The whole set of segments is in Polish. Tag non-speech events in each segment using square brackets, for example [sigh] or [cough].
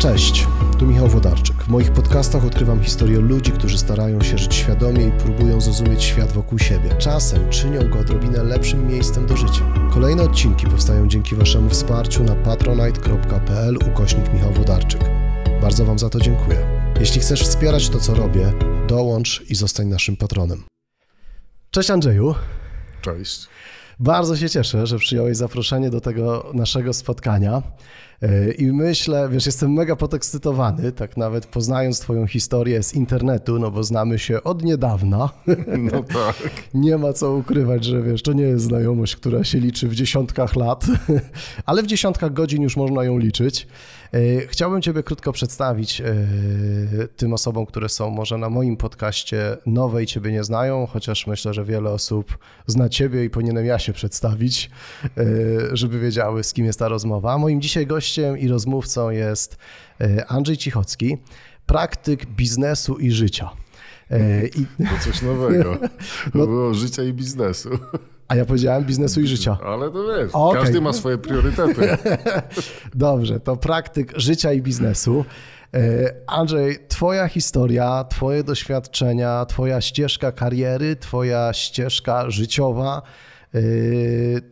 Cześć, tu Michał Wodarczyk. W moich podcastach odkrywam historię ludzi, którzy starają się żyć świadomie i próbują zrozumieć świat wokół siebie. Czasem czynią go odrobinę lepszym miejscem do życia. Kolejne odcinki powstają dzięki Waszemu wsparciu na patronite.pl ukośnik Michał Wodarczyk. Bardzo Wam za to dziękuję. Jeśli chcesz wspierać to, co robię, dołącz i zostań naszym patronem. Cześć Andrzeju. Cześć. Bardzo się cieszę, że przyjąłeś zaproszenie do tego naszego spotkania. E, I myślę, wiesz, jestem mega podekscytowany, tak nawet poznając Twoją historię z internetu, no bo znamy się od niedawna. [laughs] No tak. nie ma co ukrywać, że wiesz, to nie jest znajomość, która się liczy w dziesiątkach lat, [laughs] ale w dziesiątkach godzin już można ją liczyć. E, chciałbym Ciebie krótko przedstawić e, tym osobom, które są może na moim podcaście nowe i Ciebie nie znają, chociaż myślę, że wiele osób zna Ciebie i powinienem ja się przedstawić, e, żeby wiedziały, z kim jest ta rozmowa. Moim dzisiaj gościem i rozmówcą jest Andrzej Cichocki, praktyk biznesu i życia. No I... To coś nowego. [laughs] No, było życia i biznesu. A ja powiedziałem biznesu i życia. Ale to wiesz, okay. każdy ma swoje priorytety. [laughs] Dobrze, to praktyk życia i biznesu. E, Andrzej, Twoja historia, Twoje doświadczenia, Twoja ścieżka kariery, Twoja ścieżka życiowa e,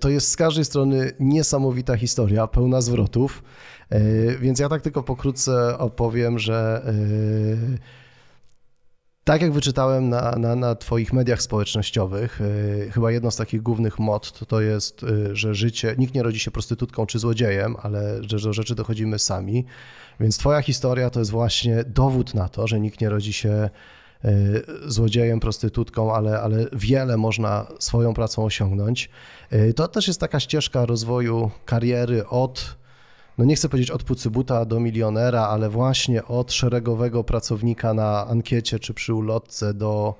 to jest z każdej strony niesamowita historia, pełna zwrotów. E, więc ja tak tylko pokrótce opowiem, że tak jak wyczytałem na, na, na Twoich mediach społecznościowych, yy, chyba jedno z takich głównych mod to, to jest, yy, że życie, nikt nie rodzi się prostytutką czy złodziejem, ale że do rzeczy dochodzimy sami. Więc Twoja historia to jest właśnie dowód na to, że nikt nie rodzi się yy, złodziejem, prostytutką, ale, ale wiele można swoją pracą osiągnąć. Y, to też jest taka ścieżka rozwoju kariery od no nie chcę powiedzieć od pucybuta do milionera, ale właśnie od szeregowego pracownika na ankiecie czy przy ulotce do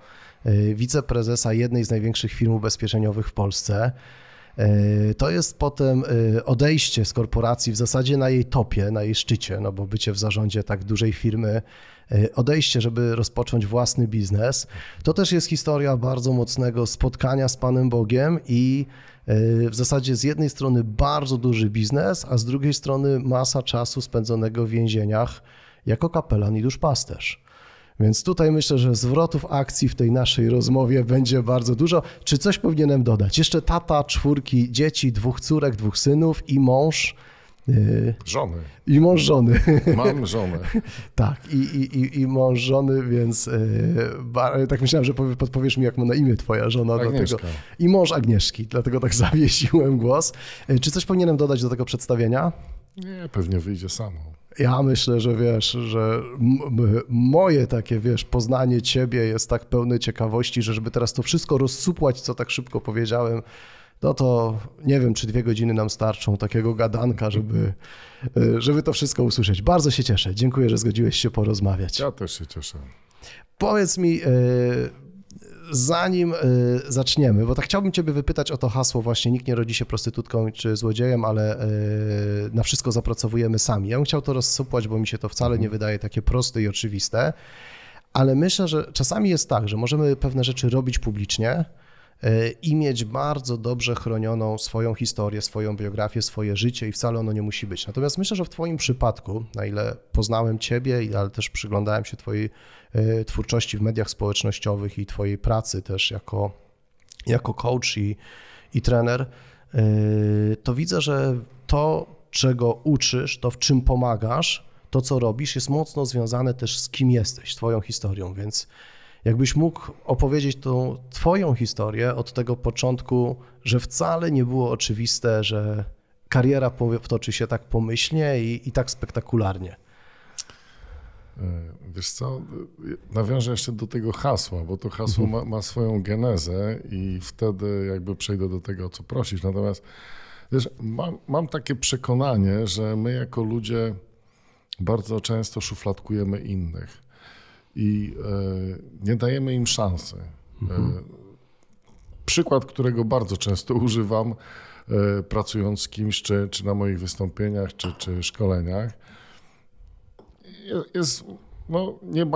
e, wiceprezesa jednej z największych firm ubezpieczeniowych w Polsce. E, to jest potem e, odejście z korporacji w zasadzie na jej topie, na jej szczycie, no bo bycie w zarządzie tak dużej firmy E, odejście, żeby rozpocząć własny biznes. To też jest historia bardzo mocnego spotkania z Panem Bogiem i e, w zasadzie z jednej strony bardzo duży biznes, a z drugiej strony masa czasu spędzonego w więzieniach jako kapelan i duszpasterz. Więc tutaj myślę, że zwrotów akcji w tej naszej rozmowie będzie bardzo dużo. Czy coś powinienem dodać? Jeszcze tata, czwórki dzieci, dwóch córek, dwóch synów i mąż Y, żony. I mąż żony. Mam żonę. [laughs] tak, i, i, i, mąż żony, więc y, tak myślałem, że podpowiesz mi, jak ma na imię twoja żona. Dlatego... I mąż Agnieszki, dlatego tak [laughs] zawiesiłem głos. Y, czy coś powinienem dodać do tego przedstawienia? Nie, pewnie wyjdzie samo. Ja myślę, że wiesz, że moje takie, wiesz, poznanie ciebie jest tak pełne ciekawości, że żeby teraz to wszystko rozsupłać, co tak szybko powiedziałem, no to nie wiem, czy dwie godziny nam starczą takiego gadanka, żeby, e, żeby to wszystko usłyszeć. Bardzo się cieszę. Dziękuję, że zgodziłeś się porozmawiać. Ja też się cieszę. Powiedz mi, e, zanim e, zaczniemy, bo tak chciałbym Ciebie wypytać o to hasło właśnie, nikt nie rodzi się prostytutką czy złodziejem, ale na wszystko zapracowujemy sami. Ja bym chciał to rozsupłać, bo mi się to wcale nie mhm. wydaje takie proste i oczywiste, ale myślę, że czasami jest tak, że możemy pewne rzeczy robić publicznie, E, i mieć bardzo dobrze chronioną swoją historię, swoją biografię, swoje życie i wcale ono nie musi być. Natomiast myślę, że w Twoim przypadku, na ile poznałem Ciebie, ale też przyglądałem się Twojej e, twórczości w mediach społecznościowych i Twojej pracy też jako, jako coach i, i trener, e, to widzę, że to, czego uczysz, to w czym pomagasz, to, co robisz, jest mocno związane też z kim jesteś, Twoją historią, więc Jakbyś mógł opowiedzieć tą Twoją historię od tego początku, że wcale nie było oczywiste, że kariera toczy się tak pomyślnie i, i tak spektakularnie. E, wiesz co, e, nawiążę jeszcze do tego hasła, bo to hasło mhm. ma, ma, swoją genezę i wtedy jakby przejdę do tego, o co prosisz. Natomiast wiesz, mam, mam takie przekonanie, że my jako ludzie bardzo często szufladkujemy innych i e, nie dajemy im szansy. Mhm. Przykład, którego bardzo często [laughs] używam, e, pracując z kimś, czy, czy na moich wystąpieniach, czy, czy szkoleniach, jest no, nie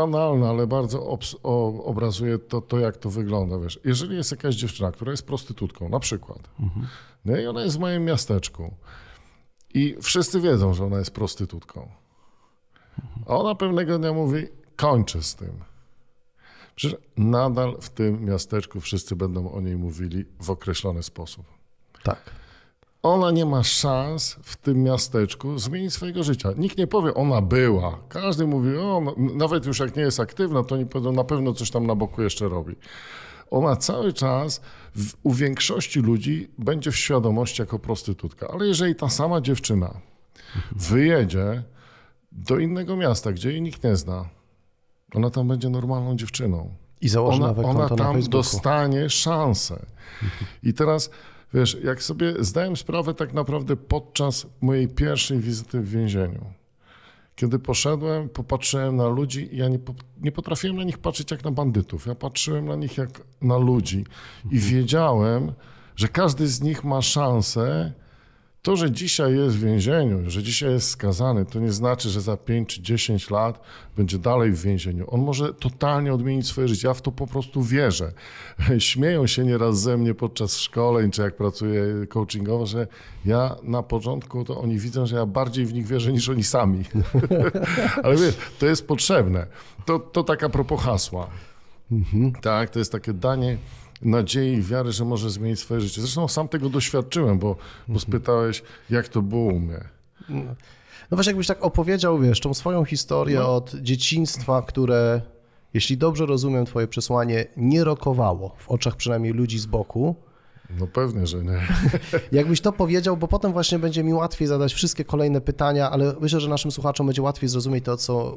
ale bardzo obs- o, obrazuje to, to, jak to wygląda. Wiesz, jeżeli jest jakaś dziewczyna, która jest prostytutką, na przykład, mhm. no i ona jest w moim miasteczku i wszyscy wiedzą, że ona jest prostytutką, a ona pewnego dnia mówi, kończę z tym. Przecież nadal w tym miasteczku wszyscy będą o niej mówili w określony sposób. Tak. Ona nie ma szans w tym miasteczku zmienić swojego życia. Nikt nie powie, ona była. Każdy mówi, o, no, nawet już jak nie jest aktywna, to nie powiedzą, na pewno coś tam na boku jeszcze robi. Ona cały czas w, u większości ludzi będzie w świadomości jako prostytutka. Ale jeżeli ta sama dziewczyna wyjedzie do innego miasta, gdzie jej nikt nie zna, ona tam będzie normalną dziewczyną. I założy ona, nowe ona tam dostanie szansę. I teraz, wiesz, jak sobie zdałem sprawę tak naprawdę podczas mojej pierwszej wizyty w więzieniu, kiedy poszedłem, popatrzyłem na ludzi ja nie, nie potrafiłem na nich patrzeć jak na bandytów. Ja patrzyłem na nich jak na ludzi i mhm. wiedziałem, że każdy z nich ma szansę to, że dzisiaj jest w więzieniu, że dzisiaj jest skazany, to nie znaczy, że za 5 czy 10 lat będzie dalej w więzieniu. On może totalnie odmienić swoje życie. Ja w to po prostu wierzę. [laughs] Śmieją się nieraz ze mnie podczas szkoleń, czy jak pracuję coachingowo, że ja na początku to oni widzą, że ja bardziej w nich wierzę niż oni sami. [laughs] Ale wiesz, to jest potrzebne. To, to taka propos hasła. Mhm. Tak, to jest takie danie nadziei i wiary, że może zmienić swoje życie. Zresztą sam tego doświadczyłem, bo, bo mhm. spytałeś, jak to było u mnie. No właśnie, jakbyś tak opowiedział, wiesz, tą swoją historię no. od dzieciństwa, które, jeśli dobrze rozumiem Twoje przesłanie, nie rokowało w oczach przynajmniej ludzi z boku, no pewnie, że nie. [laughs] Jakbyś to powiedział, bo potem właśnie będzie mi łatwiej zadać wszystkie kolejne pytania, ale myślę, że naszym słuchaczom będzie łatwiej zrozumieć to, co,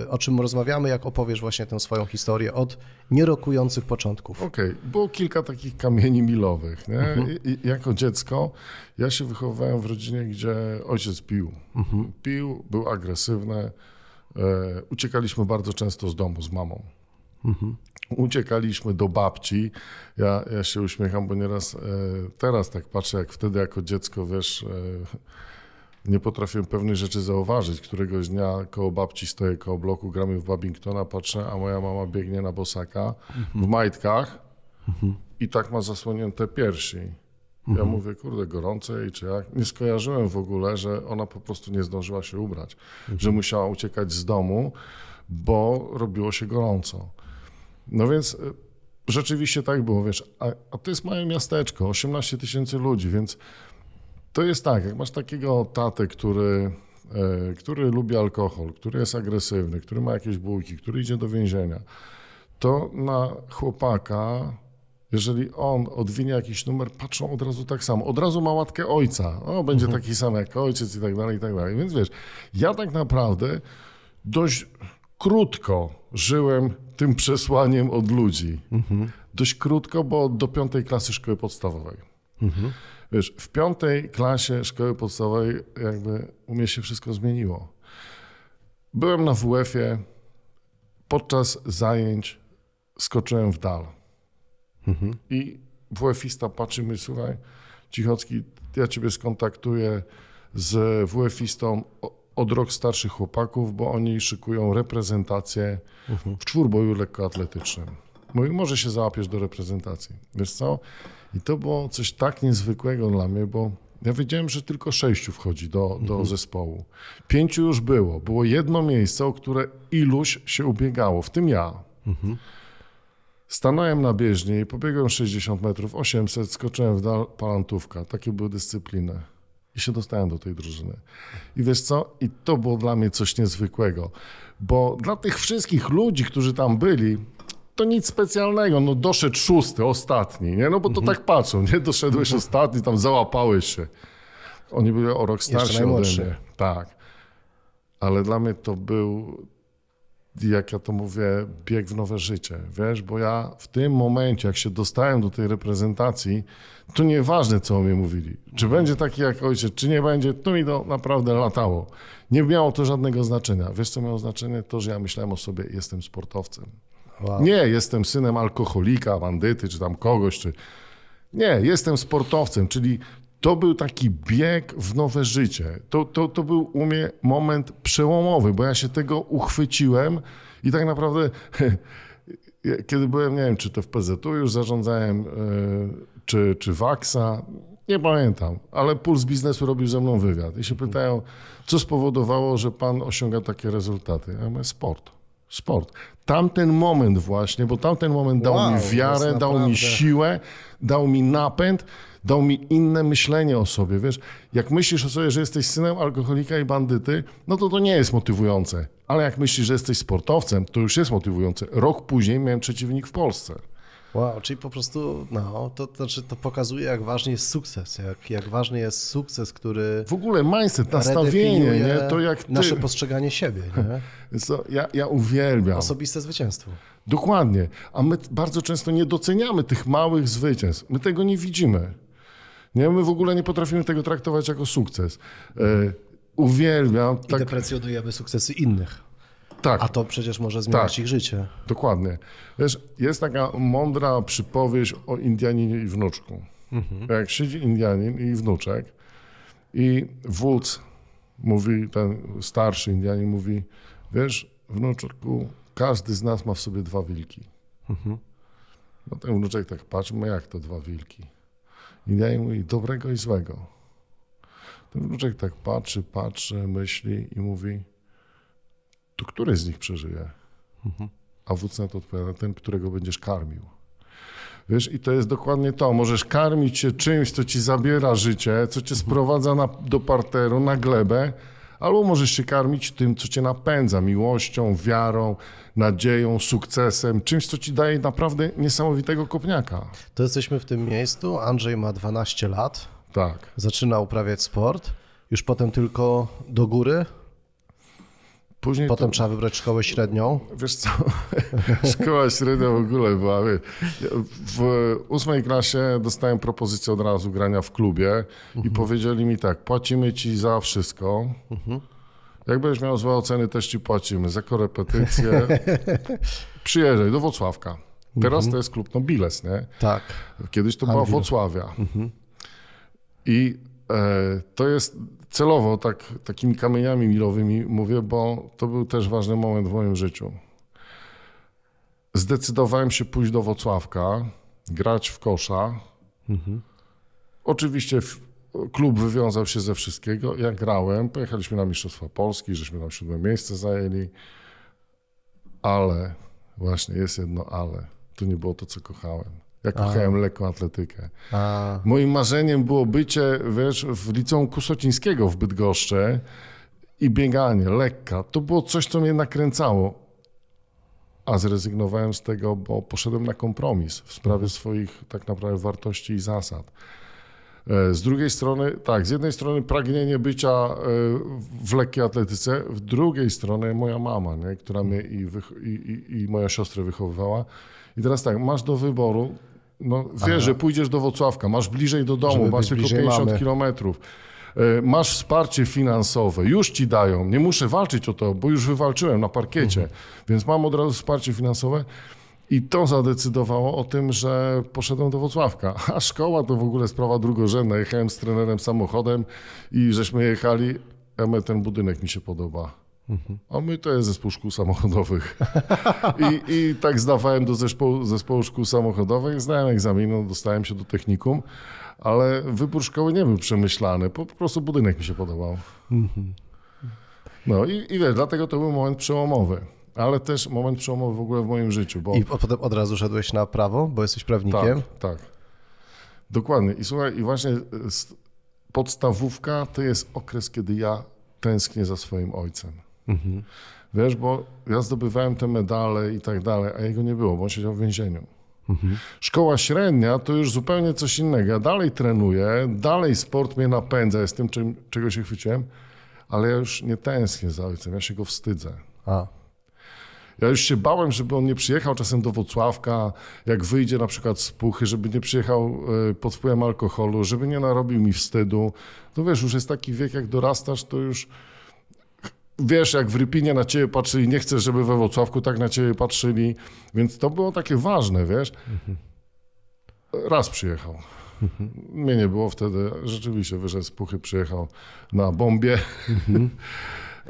e, o czym rozmawiamy, jak opowiesz właśnie tę swoją historię od nierokujących początków. Okej, okay. było kilka takich kamieni milowych. Nie? Mhm. I, jako dziecko ja się wychowywałem w rodzinie, gdzie ojciec pił. Mhm. Pił, był agresywny. E, uciekaliśmy bardzo często z domu z mamą. Mhm. Uciekaliśmy do babci. Ja, ja się uśmiecham, bo nieraz e, teraz tak patrzę, jak wtedy jako dziecko, wiesz, e, nie potrafiłem pewnych rzeczy zauważyć. Któregoś dnia koło babci stoję koło bloku, gramy w Babingtona, patrzę, a moja mama biegnie na bosaka mhm. w majtkach mhm. i tak ma zasłonięte piersi. Mhm. Ja mówię, kurde, gorące i czy jak? Nie skojarzyłem w ogóle, że ona po prostu nie zdążyła się ubrać, że mhm. musiała uciekać z domu, bo robiło się gorąco. No więc y, rzeczywiście tak było, wiesz, a, a to jest małe miasteczko, 18 tysięcy ludzi, więc to jest tak, jak masz takiego tatę, który, e, który lubi alkohol, który jest agresywny, który ma jakieś bułki, który idzie do więzienia, to na chłopaka jeżeli on odwinie jakiś numer, patrzą od razu tak samo. Od razu ma łatkę ojca. O, będzie mhm. taki sam jak ojciec i tak dalej, i tak dalej. Więc wiesz, ja tak naprawdę dość krótko żyłem tym przesłaniem od ludzi. Mhm. Dość krótko, bo do piątej klasy szkoły podstawowej. Mhm. Wiesz, w piątej klasie szkoły podstawowej jakby u mnie się wszystko zmieniło. Byłem na WF-ie, podczas zajęć skoczyłem w dal. Mhm. I WF-ista patrzy mi, słuchaj, Cichocki, ja ciebie skontaktuję z WF-istą od rok starszych chłopaków, bo oni szykują reprezentację w czwórboju lekkoatletycznym. Mówi, może się załapiesz do reprezentacji. Wiesz co? I to było coś tak niezwykłego dla mnie, bo ja wiedziałem, że tylko sześciu wchodzi do, do mhm. zespołu. Pięciu już było. Było jedno miejsce, o które iluś się ubiegało, w tym ja. Mhm. Stanąłem na bieżni i pobiegłem 60 metrów, 800, skoczyłem w dal, palantówka. Takie były dyscypliny i się dostałem do tej drużyny. I wiesz co? I to było dla mnie coś niezwykłego, bo dla tych wszystkich ludzi, którzy tam byli, to nic specjalnego, no doszedł szósty, ostatni, nie? No bo to mhm. tak patrzą, nie? Doszedłeś ostatni, tam załapałeś się. Oni byli o rok starsi ode mnie. Tak. Ale dla mnie to był, jak ja to mówię, bieg w nowe życie, wiesz, bo ja w tym momencie, jak się dostałem do tej reprezentacji, to nieważne, co o mnie mówili. Czy mhm. będzie taki jak ojciec, czy nie będzie, to mi to naprawdę latało. Nie miało to żadnego znaczenia. Wiesz, co miało znaczenie? To, że ja myślałem o sobie, jestem sportowcem. Wow. Nie, jestem synem alkoholika, bandyty, czy tam kogoś, czy... Nie, jestem sportowcem, czyli to był taki bieg w nowe życie. To, to, to był u mnie moment przełomowy, bo ja się tego uchwyciłem i tak naprawdę, [laughs] kiedy byłem, nie wiem, czy to w PZU już zarządzałem, e, czy, czy Waksa, nie pamiętam, ale Puls Biznesu robił ze mną wywiad i się pytają, co spowodowało, że pan osiąga takie rezultaty. Ja mówię, sport. Sport. Tamten moment właśnie, bo tamten moment wow, dał mi wiarę, dał naprawdę... mi siłę, dał mi napęd Dał mi inne myślenie o sobie, wiesz. Jak myślisz o sobie, że jesteś synem alkoholika i bandyty, no to to nie jest motywujące. Ale jak myślisz, że jesteś sportowcem, to już jest motywujące. Rok później miałem przeciwnik w Polsce. Wow, czyli po prostu, no, to, to, znaczy, to pokazuje, jak ważny jest sukces, jak, jak ważny jest sukces, który... W ogóle mindset, nastawienie, nie? To jak ty... Nasze postrzeganie siebie, nie? [laughs] ja, ja uwielbiam. Osobiste zwycięstwo. Dokładnie. A my bardzo często nie doceniamy tych małych zwycięstw. My tego nie widzimy. Nie, my w ogóle nie potrafimy tego traktować jako sukces. Mhm. Uwielbiam. I tak... deprecjonujemy sukcesy innych. Tak. A to przecież może zmieniać tak. ich życie. Dokładnie. Wiesz, jest taka mądra przypowieść o Indianinie i wnuczku. Mhm. Jak siedzi Indianin i wnuczek i wódz mówi, ten starszy Indianin mówi, wiesz, wnuczku, każdy z nas ma w sobie dwa wilki. Mhm. No ten wnuczek tak patrzy, no jak to dwa wilki? I daje mu i dobrego i złego. Ten wnuczek tak patrzy, patrzy, myśli i mówi, to który z nich przeżyje? Mhm. A wódz na to odpowiada, ten, którego będziesz karmił. Wiesz, i to jest dokładnie to. Możesz karmić się czymś, co ci zabiera życie, co cię mhm. sprowadza na, do parteru, na glebę, albo możesz się karmić tym, co cię napędza miłością, wiarą, nadzieją, sukcesem, czymś, co ci daje naprawdę niesamowitego kopniaka. To jesteśmy w tym miejscu. Andrzej ma 12 lat. Tak. Zaczyna uprawiać sport. Już potem tylko do góry. Później Potem to... trzeba wybrać szkołę średnią. Wiesz co, [laughs] szkoła średnia w ogóle była. W ósmej klasie dostałem propozycję od razu grania w klubie i mhm. powiedzieli mi tak, płacimy ci za wszystko, mhm. Jakbyś miał złe oceny, też ci płacimy za korepetycje. [laughs] Przyjeżdżaj do Wrocławka. Teraz mm -hmm. to jest klub Nobiles, nie? Tak. Kiedyś to była Wrocławia. Mm -hmm. I e, to jest celowo tak, takimi kamieniami milowymi mówię, bo to był też ważny moment w moim życiu. Zdecydowałem się pójść do Wrocławka, grać w kosza. Mm -hmm. Oczywiście w, klub wywiązał się ze wszystkiego. Ja grałem, pojechaliśmy na Mistrzostwa Polski, żeśmy tam siódme miejsce zajęli, ale właśnie jest jedno ale. To nie było to, co kochałem. Ja kochałem A. lekką atletykę. A. Moim marzeniem było bycie wiesz, w liceum Kusocińskiego w Bydgoszczy i bieganie, lekka. To było coś, co mnie nakręcało. A zrezygnowałem z tego, bo poszedłem na kompromis w sprawie mhm. swoich tak naprawdę wartości i zasad. E, z drugiej strony, tak, z jednej strony pragnienie bycia e, w lekkiej atletyce, w drugiej strony moja mama, nie? która mnie i, i, i, siostrę wychowywała. I teraz tak, masz do wyboru, no wiesz, że pójdziesz do Wocławka, masz bliżej do domu, Żeby masz tylko 50 mamy. kilometrów e, masz wsparcie finansowe, już ci dają, nie muszę walczyć o to, bo już wywalczyłem na parkiecie, mhm. więc mam od razu wsparcie finansowe. I to zadecydowało o tym, że poszedłem do Wrocławka. [laughs] A szkoła to w ogóle sprawa drugorzędna. Jechałem z trenerem samochodem i żeśmy jechali. Eme, ten budynek mi się podoba. A my to jest zespół szkół samochodowych. [laughs] I, i tak zdawałem do zespołu, zespołu szkół samochodowych, znałem egzamin, no, dostałem się do technikum, ale wybór szkoły nie był przemyślany, po, po prostu budynek mi się podobał. Mhm. No i, i wiesz, dlatego to był moment przełomowy ale też moment przełomowy w ogóle w moim życiu. Bo... I potem od razu szedłeś na prawo, bo jesteś prawnikiem? Tak, tak. Dokładnie. I słuchaj, i właśnie y, podstawówka to jest okres, kiedy ja tęsknię za swoim ojcem. Mhm. Wiesz, bo ja zdobywałem te medale i tak dalej, a jego nie było, bo on siedział w więzieniu. Mhm. Szkoła średnia to już zupełnie coś innego. Ja dalej trenuję, dalej sport mnie napędza, jest tym, czym, czego się chwyciłem, ale ja już nie tęsknię za ojcem, ja się go wstydzę. A. Ja już się bałem, żeby on nie przyjechał czasem do Wocławka, jak wyjdzie na przykład z Puchy, żeby nie przyjechał e, pod wpływem alkoholu, żeby nie narobił mi wstydu. To no wiesz, już jest taki wiek, jak dorastasz, to już wiesz, jak w Rypinie na ciebie patrzyli, nie chcesz, żeby we Wocławku tak na ciebie patrzyli, więc to było takie ważne, wiesz. Mhm. Raz przyjechał. Mhm. Mnie nie było wtedy, rzeczywiście wyszedł z Puchy, przyjechał na bombie. Mhm. [laughs]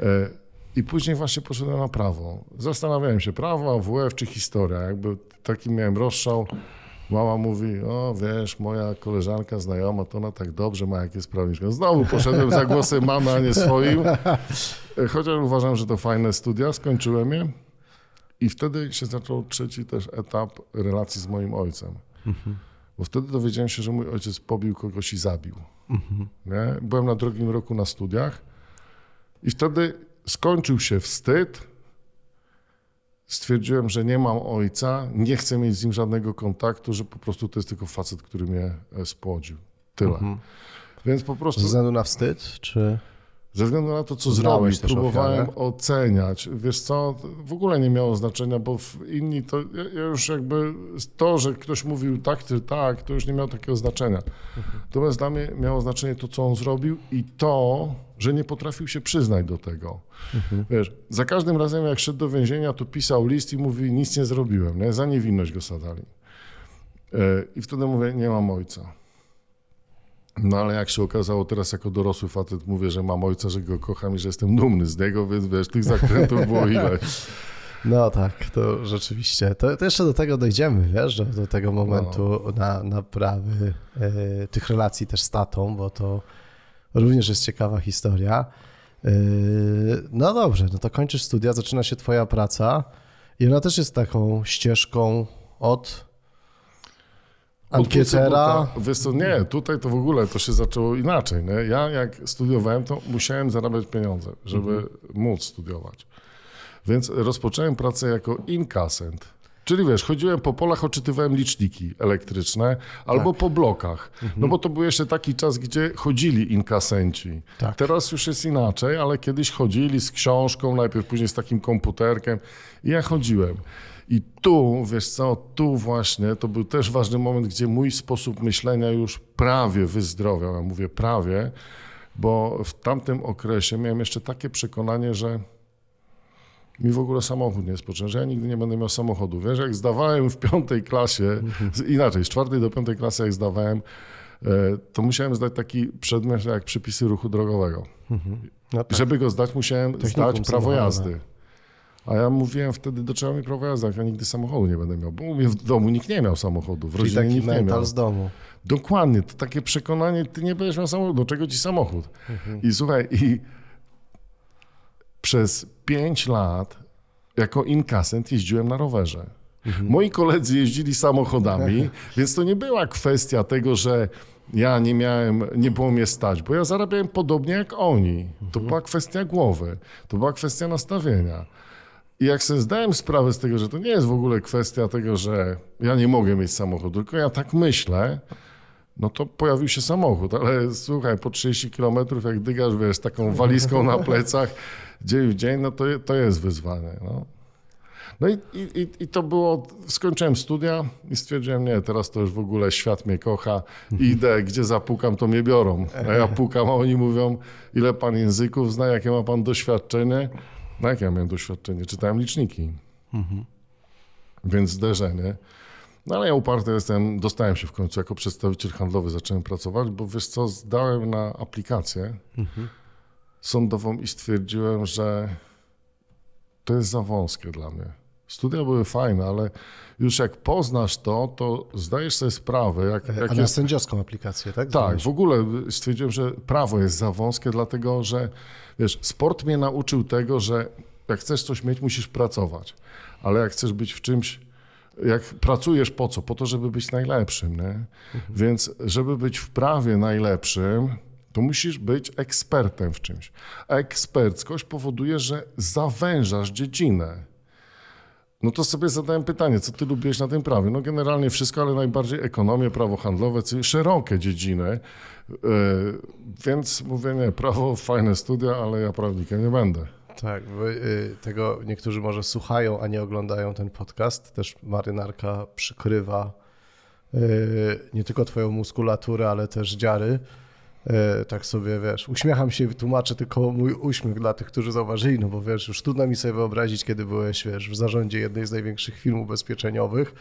E, i później właśnie poszedłem na prawo. Zastanawiałem się, prawo, AWF czy historia. Jakby taki miałem rozszał. Mama mówi, o wiesz, moja koleżanka znajoma, to ona tak dobrze ma, jakieś jest Znowu poszedłem za głosy mamy, a nie swoim. Chociaż uważam, że to fajne studia, skończyłem je. I wtedy się zaczął trzeci też etap relacji z moim ojcem. Mhm. Bo wtedy dowiedziałem się, że mój ojciec pobił kogoś i zabił. Mhm. Byłem na drugim roku na studiach i wtedy skończył się wstyd. Stwierdziłem, że nie mam ojca, nie chcę mieć z nim żadnego kontaktu, że po prostu to jest tylko facet, który mnie e, spłodził. Tyle. Mhm. Więc po prostu. Ze względu na wstyd, czy. Ze względu na to, co zrobił, próbowałem ofiarę. oceniać. Wiesz co, w ogóle nie miało znaczenia, bo inni to ja już jakby to, że ktoś mówił tak czy tak, to już nie miało takiego znaczenia. Mhm. Natomiast dla mnie miało znaczenie to, co on zrobił i to, że nie potrafił się przyznać do tego. Mhm. Wiesz, za każdym razem jak szedł do więzienia, to pisał list i mówi nic nie zrobiłem, nie? za niewinność go sadali. E, I wtedy mówię, nie mam ojca. No ale jak się okazało, teraz jako dorosły facet mówię, że mam ojca, że go kocham i że jestem dumny z niego, więc wiesz, tych zakrętów było ileś. [laughs] No tak, to rzeczywiście. To, to, jeszcze do tego dojdziemy, wiesz, do, do tego no. momentu no. na, naprawy y, e, tych relacji też z tatą, bo to Również jest ciekawa historia. Yy, no dobrze, no to kończysz studia, zaczyna się twoja praca i ona też jest taką ścieżką od Ankietera. Wiesz co, nie, tutaj to w ogóle to się zaczęło inaczej. Nie? Ja jak studiowałem, to musiałem zarabiać pieniądze, żeby mhm. móc studiować. Więc rozpocząłem pracę jako inkasent Czyli wiesz, chodziłem po polach, odczytywałem liczniki elektryczne albo tak. po blokach. No mhm. No bo to był jeszcze taki czas, gdzie chodzili inkasenci. Tak. Teraz już jest inaczej, ale kiedyś chodzili z książką, najpierw później z takim komputerkiem. I ja chodziłem. I tu, wiesz co, tu właśnie to był też ważny moment, gdzie mój sposób myślenia już prawie wyzdrowiał. Ja mówię prawie, bo w tamtym okresie miałem jeszcze takie przekonanie, że mi w ogóle samochód nie jest że ja nigdy nie będę miał samochodu. Wiesz, jak zdawałem w piątej klasie, inaczej, z czwartej do piątej klasy jak zdawałem, e, to musiałem zdać taki przedmiot jak przepisy ruchu drogowego. No tak. Żeby go zdać, musiałem Technikum zdać prawo jazdy. A ja mówiłem wtedy, do czego mi prawo jazdy, ja nigdy samochodu nie będę miał, bo w domu nikt nie miał samochodu, w Czyli rodzinie nikt nie miał. z domu. Dokładnie, to takie przekonanie, ty nie będziesz miał samochodu, do czego ci samochód? Mhm. I słuchaj, i przez 5 lat jako inkasent jeździłem na rowerze. Mhm. Moi koledzy jeździli samochodami, [laughs] więc to nie była kwestia tego, że ja nie miałem, nie było mnie stać, bo ja zarabiałem podobnie jak oni. To mhm. była kwestia głowy, to była kwestia nastawienia. I jak sobie zdałem sprawę z tego, że to nie jest w ogóle kwestia tego, że ja nie mogę mieć samochodu, tylko ja tak myślę, no to pojawił się samochód, ale słuchaj, po 30 kilometrów, jak dygasz, wiesz, taką walizką na plecach, [laughs] dzień w dzień, no to, to jest wyzwanie. No. No i, i, i, to było, skończyłem studia i stwierdziłem, nie, teraz to już w ogóle świat mnie kocha, mhm. idę, gdzie zapukam, to mnie biorą. A ja pukam, a oni mówią, ile pan języków zna, jakie ma pan doświadczenie. No jakie ja miałem doświadczenie? Czytałem liczniki. Mhm. Więc zderzenie. No ale ja uparty jestem, dostałem się w końcu, jako przedstawiciel handlowy zacząłem pracować, bo wiesz co, zdałem na aplikację. Mhm sądową i stwierdziłem, że to jest za wąskie dla mnie. Studia były fajne, ale już jak poznasz to, to zdajesz sobie sprawę. Jak, e, jak A na jest... sędziowską aplikację, tak? Tak, w ogóle y, stwierdziłem, że prawo jest za wąskie, dlatego że wiesz, sport mnie nauczył tego, że jak chcesz coś mieć, musisz pracować. Ale jak chcesz być w czymś, jak pracujesz po co? Po to, żeby być najlepszym. Nie? Mhm. Więc żeby być w prawie najlepszym, to musisz być ekspertem w czymś. A eksperckość powoduje, że zawężasz dziedzinę. No to sobie zadałem pytanie, co ty lubiłeś na tym prawie? No generalnie wszystko, ale najbardziej ekonomię, prawo handlowe, czyli szerokie dziedziny. Yy, więc mówię, nie, prawo, fajne studia, ale ja prawnikiem nie będę. Tak, e, tego niektórzy może słuchają, a nie oglądają ten podcast. Też marynarka przykrywa e, nie tylko twoją muskulaturę, ale też dziary. E, tak sobie, wiesz, uśmiecham się i tłumaczę tylko mój uśmiech dla tych, którzy zauważyli, no bo wiesz, już trudno mi sobie wyobrazić, kiedy byłeś, wiesz, w zarządzie jednej z największych firm ubezpieczeniowych,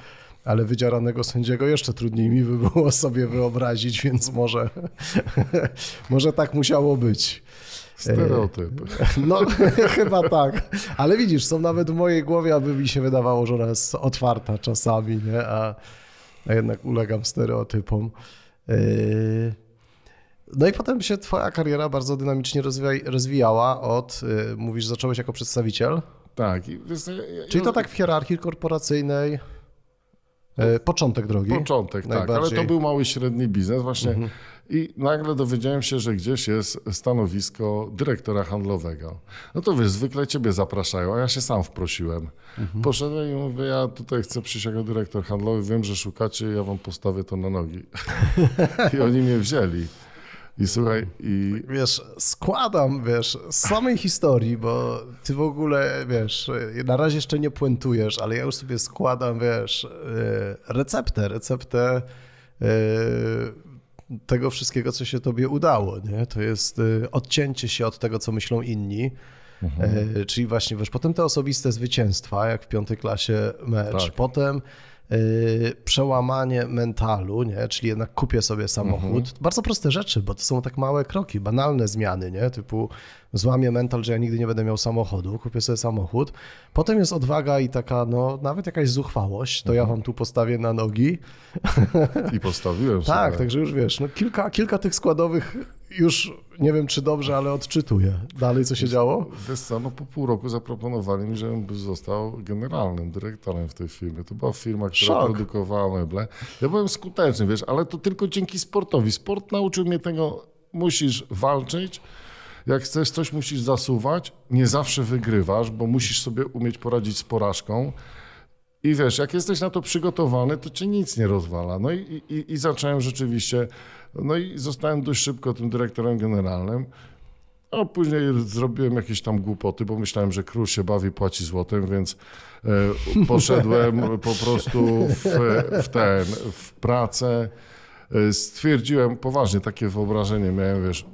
ale wydzieranego sędziego jeszcze trudniej mi by było [laughs] sobie wyobrazić, więc może, [laughs] może tak musiało być. E, Stereotyp. [laughs] No, chyba tak. Ale widzisz, są nawet w mojej głowie, aby mi się wydawało, że ona jest otwarta czasami, nie? A, a jednak ulegam stereotypom. Yy... No i potem się twoja kariera bardzo dynamicznie rozwijała od, y, mówisz, zacząłeś jako przedstawiciel. Tak. Czyli to tak w hierarchii korporacyjnej. Y, początek drogi. Początek, tak, ale to był mały średni biznes właśnie. Mhm. I nagle dowiedziałem się, że gdzieś jest stanowisko dyrektora handlowego. No to wiesz, zwykle ciebie zapraszają, a ja się sam wprosiłem. Mhm. Poszedłem i mówię, ja tutaj chcę przyjść jako dyrektor handlowy, wiem, że szukacie, ja wam postawię to na nogi. [laughs] I oni mnie wzięli. I słuchaj, i... Wiesz, składam, wiesz, z samej historii, bo ty w ogóle, wiesz, na razie jeszcze nie puentujesz, ale ja już sobie składam, wiesz, y, receptę, receptę y, tego wszystkiego, co się tobie udało, nie? To jest y, odcięcie się od tego, co myślą inni. Mhm. Czyli właśnie, wiesz, potem te osobiste zwycięstwa, jak w piątej klasie mecz, tak. potem Y, przełamanie mentalu, nie? czyli jednak kupię sobie samochód. Mhm. Bardzo proste rzeczy, bo to są tak małe kroki, banalne zmiany, nie? typu złamię mental, że ja nigdy nie będę miał samochodu, kupię sobie samochód. Potem jest odwaga i taka, no nawet jakaś zuchwałość, to mhm. ja wam tu postawię na nogi. I postawiłem [laughs] tak, sobie. Tak, także już wiesz, no kilka, kilka tych składowych już nie wiem, czy dobrze, ale odczytuję. Dalej co się działo? Wiesz co, no po pół roku zaproponowali mi, żebym został generalnym dyrektorem w tej firmie. To była firma, która Szok. produkowała meble. Ja byłem skuteczny, wiesz, ale to tylko dzięki sportowi. Sport nauczył mnie tego, musisz walczyć, jak chcesz coś musisz zasuwać, nie zawsze wygrywasz, bo musisz sobie umieć poradzić z porażką. I wiesz, jak jesteś na to przygotowany, to cię nic nie rozwala. No i, i, i zacząłem rzeczywiście, no i zostałem dość szybko tym dyrektorem generalnym. A później zrobiłem jakieś tam głupoty, bo myślałem, że król się bawi, płaci złotem, więc e, poszedłem po prostu w, w ten, w pracę. E, stwierdziłem, poważnie takie wyobrażenie miałem, wiesz,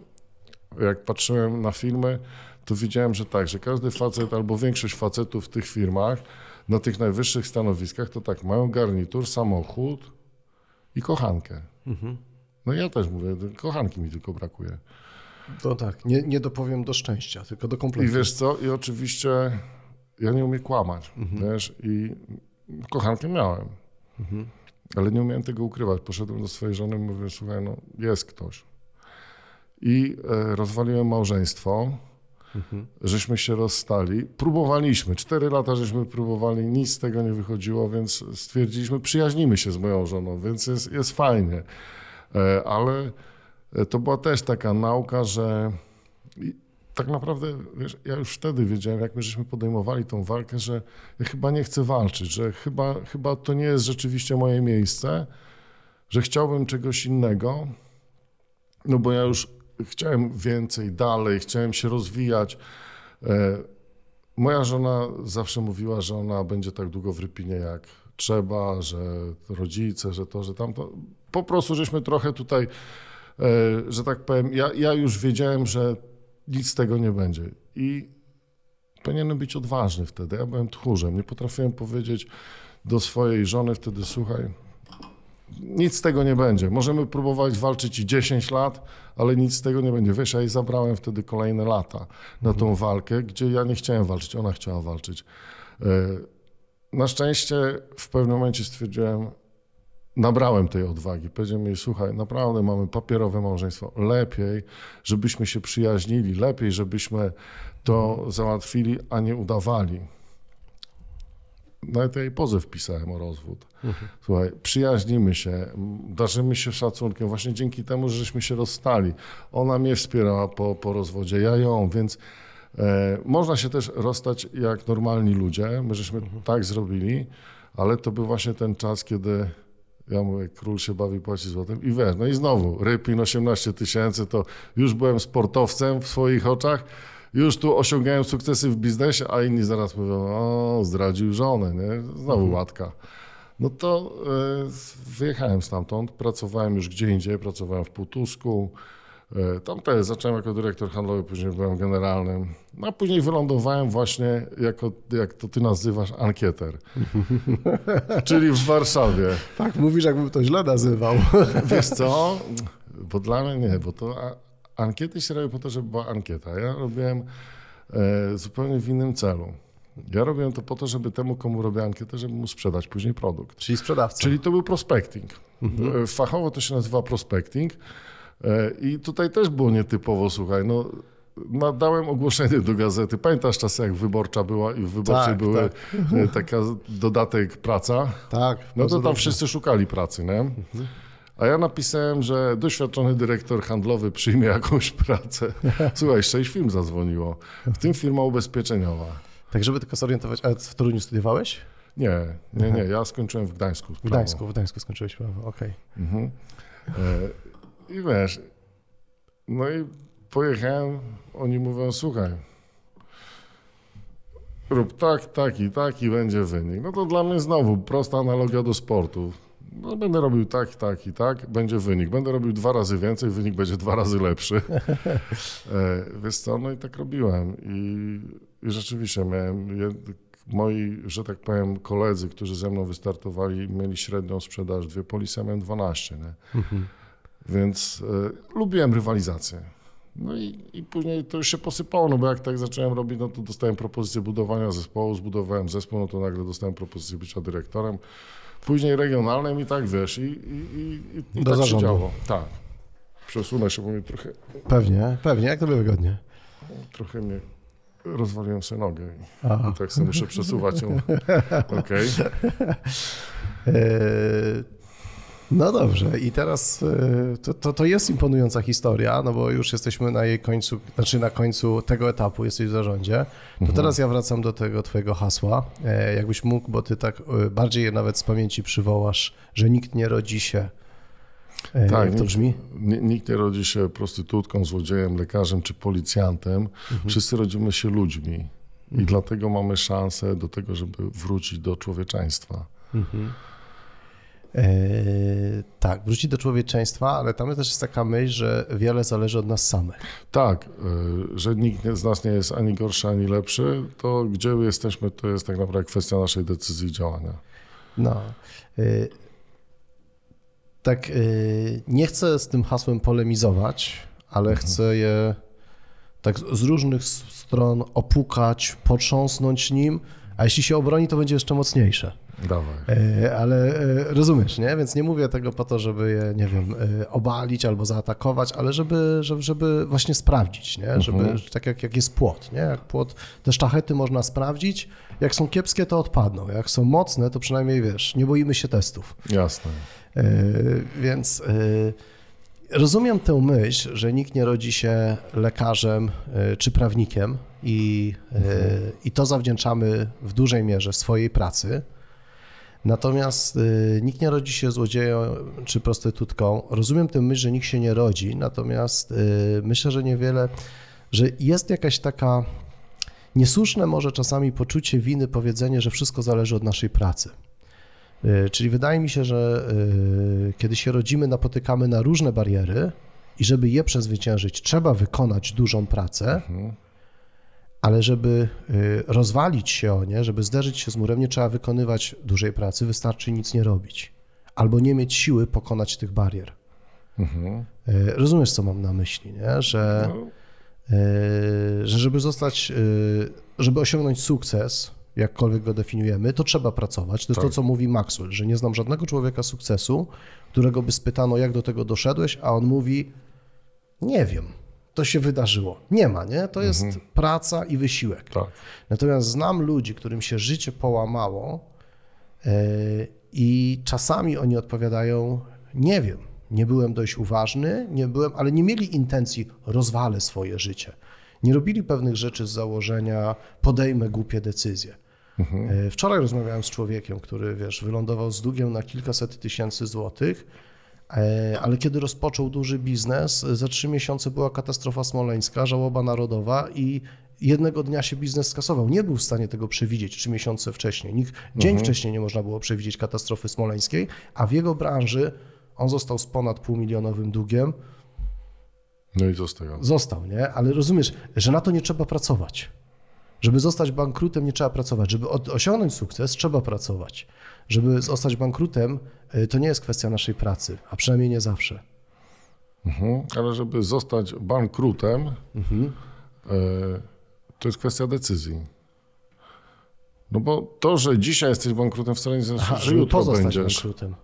jak patrzyłem na filmy, to widziałem, że tak, że każdy facet albo większość facetów w tych firmach na tych najwyższych stanowiskach, to tak, mają garnitur, samochód i kochankę. Mhm. No ja też mówię, kochanki mi tylko brakuje. No tak, nie, nie dopowiem do szczęścia, tylko do kompletu. I wiesz co, i oczywiście ja nie umiem kłamać, mhm. wiesz, i kochankę miałem. Mhm. Ale nie umiałem tego ukrywać. Poszedłem do swojej żony i mówię, słuchaj, no jest ktoś. I e, rozwaliłem małżeństwo żeśmy się rozstali. Próbowaliśmy, cztery lata żeśmy próbowali, nic z tego nie wychodziło, więc stwierdziliśmy, przyjaźnimy się z moją żoną, więc jest, jest fajnie. E, ale e, to była też taka nauka, że tak naprawdę wiesz, ja już wtedy wiedziałem, jak my żeśmy podejmowali tą walkę, że ja chyba nie chcę walczyć, że chyba, chyba to nie jest rzeczywiście moje miejsce, że chciałbym czegoś innego. No bo ja już chciałem więcej, dalej, chciałem się rozwijać. E, moja żona zawsze mówiła, że ona będzie tak długo w Rypinie jak trzeba, że rodzice, że to, że tamto. Po prostu żeśmy trochę tutaj, e, że tak powiem, ja, ja już wiedziałem, że nic z tego nie będzie. I powinienem być odważny wtedy. Ja byłem tchórzem, nie potrafiłem powiedzieć do swojej żony wtedy, słuchaj, nic z tego nie będzie. Możemy próbować walczyć 10 lat, ale nic z tego nie będzie. Wiesz, ja jej zabrałem wtedy kolejne lata na tą mhm. walkę, gdzie ja nie chciałem walczyć, ona chciała walczyć. E, na szczęście w pewnym momencie stwierdziłem, nabrałem tej odwagi. Powiedziałem jej, słuchaj, naprawdę mamy papierowe małżeństwo. Lepiej, żebyśmy się przyjaźnili, lepiej, żebyśmy to załatwili, a nie udawali. Nawet jej pozew pisałem o rozwód. Mhm. Słuchaj, przyjaźnimy się, darzymy się szacunkiem właśnie dzięki temu, żeśmy się rozstali. Ona mnie wspierała po, po rozwodzie, ja ją, więc e, można się też rozstać jak normalni ludzie. My żeśmy mhm. tak zrobili, ale to był właśnie ten czas, kiedy ja mówię, król się bawi, płaci złotem i we. no i znowu, Rypin 18 tysięcy, to już byłem sportowcem w swoich oczach, już tu osiągają sukcesy w biznesie, a inni zaraz mówią, o, zdradził żonę, nie? znowu mhm. łatka. No to y, wyjechałem stamtąd, pracowałem już gdzie indziej, pracowałem w Półtusku. Y, tam też zacząłem jako dyrektor handlowy, później byłem generalnym. No a później wylądowałem właśnie jako, jak to ty nazywasz, ankieter. [laughs] Czyli w Warszawie. Tak, mówisz jakbym to źle nazywał. Wiesz co, bo dla mnie nie, bo to ankiety się robi po to, żeby była ankieta. Ja robiłem e, zupełnie w innym celu. Ja robiłem to po to, żeby temu, komu robię ankietę, żeby mu sprzedać później produkt. Czyli sprzedawca. Czyli to był prospecting. Mhm. E, fachowo to się nazywa prospecting. E, I tutaj też było nietypowo, słuchaj, no nadałem ogłoszenie do gazety. Pamiętasz czas, jak wyborcza była i w wyborczej tak, były tak. taka dodatek praca? Tak. No to tam dobrze. wszyscy szukali pracy, nie? Mhm. A ja napisałem, że doświadczony dyrektor handlowy przyjmie jakąś pracę. [laughs] Słuchaj, sześć firm zadzwoniło, w tym firma ubezpieczeniowa. Tak, żeby tylko zorientować, a w Toruniu studiowałeś? Nie, nie, nie, ja skończyłem w Gdańsku. W Gdańsku, w Gdańsku skończyłeś prawo, okej. Okay. Mhm. E, I wiesz, no i pojechałem, oni mówią, słuchaj, rób tak, tak i tak i będzie wynik. No to dla mnie znowu prosta analogia do sportu no będę robił tak, tak i tak, będzie wynik. Będę robił dwa razy więcej, wynik będzie dwa razy lepszy. [laughs] E, wiesz co, no i tak robiłem. I, i rzeczywiście miałem, moi, że tak powiem, koledzy, którzy ze mną wystartowali, mieli średnią sprzedaż dwie polisy, ja miałem 12, nie? Mhm. Więc y, lubiłem rywalizację. No i, i później to już się posypało, no bo jak tak zacząłem robić, no to dostałem propozycję budowania zespołu, zbudowałem zespół, no to nagle dostałem propozycję bycia dyrektorem później regionalnym i tak wiesz, i, i, i, i Do tak zarządu. się działo. Tak. Przesunę się, bo mi trochę... Pewnie, pewnie, jak tobie wygodnie. Trochę mnie rozwaliłem sobie nogę i, i tak sobie muszę przesuwać ją. [laughs] Okej. Okay. E, no dobrze, i teraz y, to, to, to, jest imponująca historia, no bo już jesteśmy na jej końcu, znaczy na końcu tego etapu, jesteś w zarządzie. To mhm. teraz ja wracam do tego twojego hasła. E, jakbyś mógł, bo ty tak y, bardziej je nawet z pamięci przywołasz, że nikt nie rodzi się. E, tak, Jak to brzmi? Nikt, nikt nie rodzi się prostytutką, złodziejem, lekarzem czy policjantem. Mhm. Wszyscy rodzimy się ludźmi i mhm. dlatego mamy szansę do tego, żeby wrócić do człowieczeństwa. Mhm. Yy, tak, wrócić do człowieczeństwa, ale tam też jest taka myśl, że wiele zależy od nas samych. Tak, yy, że nikt z nas nie jest ani gorszy, ani lepszy, to gdzie jesteśmy, to jest tak naprawdę kwestia naszej decyzji i działania. No. Yy, tak, nie chcę z tym hasłem polemizować, ale mhm. chcę je tak z różnych stron opukać, potrząsnąć nim, a jeśli się obroni, to będzie jeszcze mocniejsze. Dawaj. E, ale e, rozumiesz, nie? Więc nie mówię tego po to, żeby je, nie wiem, e, obalić albo zaatakować, ale żeby, żeby, żeby właśnie sprawdzić, nie? Mhm. Żeby, mhm. tak jak, jak jest płot, nie? Jak płot, te sztachety można sprawdzić, jak są kiepskie, to odpadną, jak są mocne, to przynajmniej, wiesz, nie boimy się testów. Jasne. Więc rozumiem tę myśl, że nikt nie rodzi się lekarzem czy prawnikiem i, mhm. i to zawdzięczamy w dużej mierze swojej pracy. Natomiast y, nikt nie rodzi się złodzieją, czy prostytutką. Rozumiem tę myśl, że nikt się nie rodzi, natomiast y, myślę, że niewiele, że jest jakaś taka niesłuszne może czasami poczucie winy, powiedzenie, że wszystko zależy od naszej pracy. Y, czyli wydaje mi się, że y, kiedy się rodzimy, napotykamy na różne bariery i żeby je przezwyciężyć, trzeba wykonać dużą pracę. Mhm ale żeby y, rozwalić się o nie, żeby zderzyć się z murem, nie trzeba wykonywać dużej pracy, wystarczy nic nie robić albo nie mieć siły pokonać tych barier. Mhm. Y, rozumiesz, co mam na myśli, nie? Że, no. Y, że żeby zostać, żeby osiągnąć sukces, jakkolwiek go definiujemy, to trzeba pracować. To jest tak. to, co mówi Maxwell, że nie znam żadnego człowieka sukcesu, którego by spytano, jak do tego doszedłeś, a on mówi, nie wiem to się wydarzyło. Nie ma, nie? To jest mhm. praca i wysiłek. Tak. Natomiast znam ludzi, którym się życie połamało e, i czasami oni odpowiadają, nie wiem, nie byłem dość uważny, nie byłem, ale nie mieli intencji, rozwalę swoje życie. Nie robili pewnych rzeczy z założenia, podejmę głupie decyzje. Mhm. E, wczoraj rozmawiałem z człowiekiem, który, wiesz, wylądował z długiem na kilkaset tysięcy złotych, E, ale kiedy rozpoczął duży biznes, za trzy miesiące była katastrofa smoleńska, żałoba narodowa i jednego dnia się biznes skasował. Nie był w stanie tego przewidzieć trzy miesiące wcześniej. Nikt, dzień mhm. wcześniej nie można było przewidzieć katastrofy smoleńskiej, a w jego branży on został z ponad półmilionowym długiem. No i został. Został, nie? Ale rozumiesz, że na to nie trzeba pracować. Żeby zostać bankrutem, nie trzeba pracować. Żeby osiągnąć sukces, trzeba pracować żeby zostać bankrutem, e, to nie jest kwestia naszej pracy, a przynajmniej nie zawsze. Mhm, ale żeby zostać bankrutem, mhm. E, to jest kwestia decyzji. No bo to, że dzisiaj jesteś bankrutem, wcale nie znaczy, Aha, że jutro będziesz. bankrutem.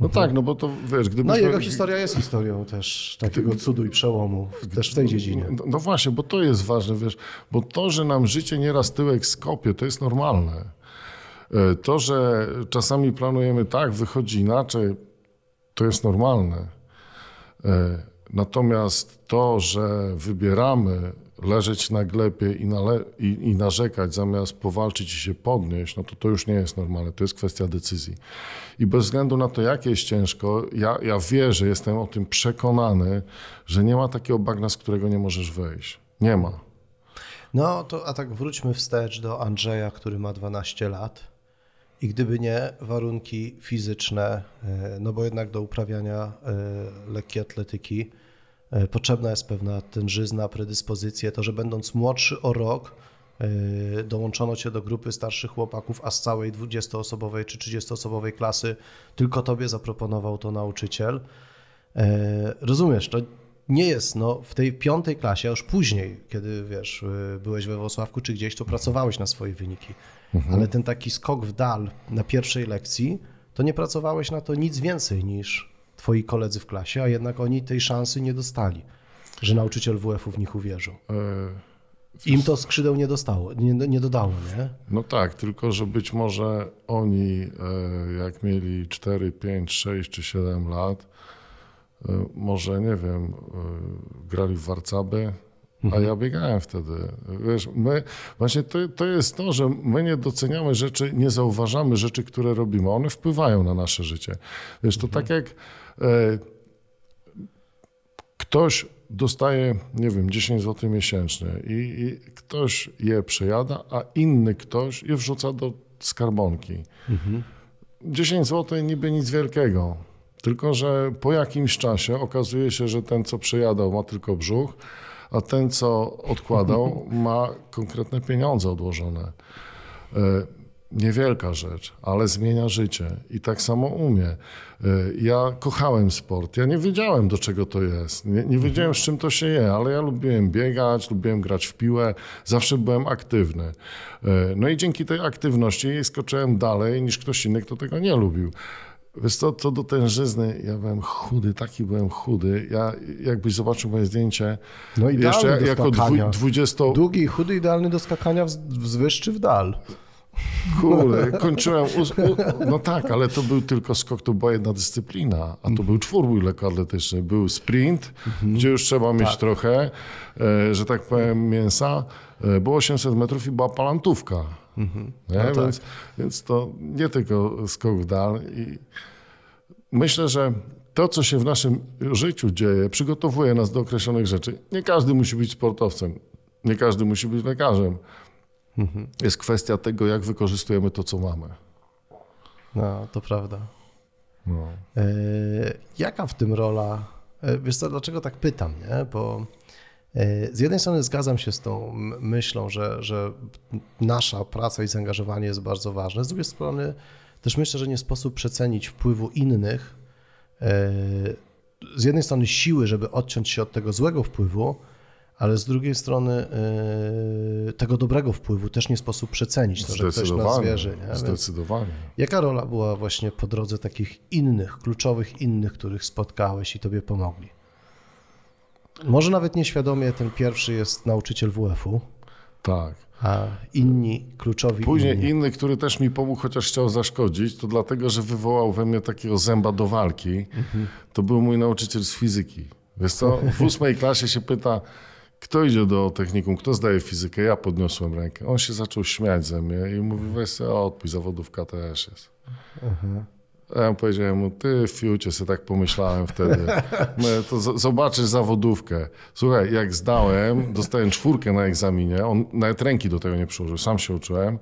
No mhm. tak, no bo to wiesz, gdybyśmy... No jego historia jest historią też takiego Gdy... cudu i przełomu, też w tej dziedzinie. No, no, właśnie, bo to jest ważne, wiesz, bo to, że nam życie nieraz tyłek skopie, to jest normalne. E, to, że czasami planujemy tak, wychodzi inaczej, to jest normalne. E, natomiast to, że wybieramy leżeć na glebie i, nale- i, i narzekać zamiast powalczyć i się podnieść, no to to już nie jest normalne. To jest kwestia decyzji. I bez względu na to, jakie jest ciężko, ja, ja wierzę, jestem o tym przekonany, że nie ma takiego bagna, z którego nie możesz wejść. Nie ma. No to a tak wróćmy wstecz do Andrzeja, który ma 12 lat. I gdyby nie warunki fizyczne, e, no bo jednak do uprawiania e, lekkiej atletyki e, potrzebna jest pewna tężyzna, predyspozycje, to że będąc młodszy o rok, dołączono cię do grupy starszych chłopaków, a z całej 20-osobowej czy 30-osobowej klasy tylko tobie zaproponował to nauczyciel. Rozumiesz, to nie jest, no w tej piątej klasie, a już później, kiedy wiesz, byłeś we Wrocławku czy gdzieś, to pracowałeś na swoje wyniki mhm. ale ten taki skok w dal na pierwszej lekcji, to nie pracowałeś na to nic więcej niż twoi koledzy w klasie, a jednak oni tej szansy nie dostali, że nauczyciel WF-u w nich uwierzył. E, Im to skrzydeł nie dostało, nie, nie dodało, nie? No tak, tylko że być może oni, e, jak mieli 4, 5, 6 czy 7 lat, e, może nie wiem, grali w warcaby, a mhm. ja biegałem wtedy. Wiesz, my, właśnie to, to jest to, że my nie doceniamy rzeczy, nie zauważamy rzeczy, które robimy. One wpływają na nasze życie. Wiesz, to tak mhm. tak jak e, ktoś dostaje, nie wiem, 10 zł miesięcznie i, i, ktoś je przejada, a inny ktoś je wrzuca do skarbonki. Mhm. 10 zł niby nic wielkiego, tylko że po jakimś czasie okazuje się, że ten, co przejadał, ma tylko brzuch, a ten, co odkładał, [laughs] ma konkretne pieniądze odłożone. E, niewielka rzecz, ale zmienia życie. I tak samo umie. E, ja kochałem sport. Ja nie wiedziałem, do czego to jest. Nie, nie wiedziałem, z czym to się je, ale ja lubiłem biegać, lubiłem grać w piłę. Zawsze byłem aktywny. E, no i dzięki tej aktywności skoczyłem dalej niż ktoś inny, kto tego nie lubił. Wiesz co, co do tężyzny, ja byłem chudy, taki byłem chudy. Ja, jakbyś zobaczył moje zdjęcie, no i jeszcze do jako skakania. 20... Długi i chudy, idealny do skakania wzwyż czy w dal. Kule, kończyłem. no tak, ale to był tylko skok, to była jedna dyscyplina, a to był czwórbój lekkoatletyczny. Był sprint, mhm. gdzie już trzeba mieć tak. trochę, e, że tak powiem, mięsa. E, było 800 metrów i była palantówka. Mhm. No tak. więc, więc to nie tylko skok w dal. I myślę, że to, co się w naszym życiu dzieje, przygotowuje nas do określonych rzeczy. Nie każdy musi być sportowcem, nie każdy musi być lekarzem. Mhm. Jest kwestia tego, jak wykorzystujemy to, co mamy. No, to prawda. No. Yy, jaka w tym rola? E, wiesz co, dlaczego tak pytam, nie? Bo E, z jednej strony zgadzam się z tą myślą, że, że nasza praca i zaangażowanie jest bardzo ważne. Z drugiej strony też myślę, że nie sposób przecenić wpływu innych. E, z jednej strony siły, żeby odciąć się od tego złego wpływu, ale z drugiej strony e, tego dobrego wpływu też nie sposób przecenić, to, że ktoś nas wierzy. Nie? zdecydowanie. Jaka rola była właśnie po drodze takich innych, kluczowych innych, których spotkałeś i tobie pomogli? może nawet nieświadomie, ten pierwszy jest nauczyciel WF-u. Tak. A inni kluczowi. Później inni. inny, który też mi pomógł, chociaż chciał zaszkodzić, to dlatego, że wywołał we mnie takiego zęba do walki. Mhm. To był mój nauczyciel z fizyki. Wiesz co, [laughs] w ósmej klasie się pyta, kto idzie do technikum, kto zdaje fizykę. Ja podniosłem rękę. On się zaczął śmiać ze mnie i mówi, weź sobie, odpój, zawodówka też jest. Mhm. Ja powiedziałem mu, ty fiucie, sobie tak pomyślałem wtedy. [laughs] My to zobaczysz zawodówkę. Słuchaj, jak zdałem, dostałem czwórkę na egzaminie, on nawet ręki do tego nie przyłożył, sam się uczyłem.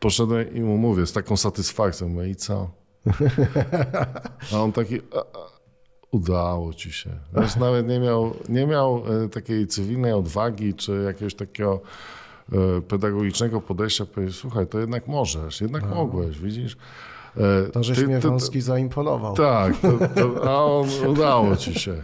Poszedłem i mu mówię z taką satysfakcją, mówię, no i co? A on taki, udało ci się. Wiesz, nawet nie miał, nie miał e, takiej cywilnej odwagi, czy jakiegoś takiego e, pedagogicznego podejścia, powiedział, słuchaj, to jednak możesz, jednak no. mogłeś, widzisz? E, to żeś ty, mnie ty, Wąski zaimponował. Tak, to, to, [laughs] a on, udało ci się.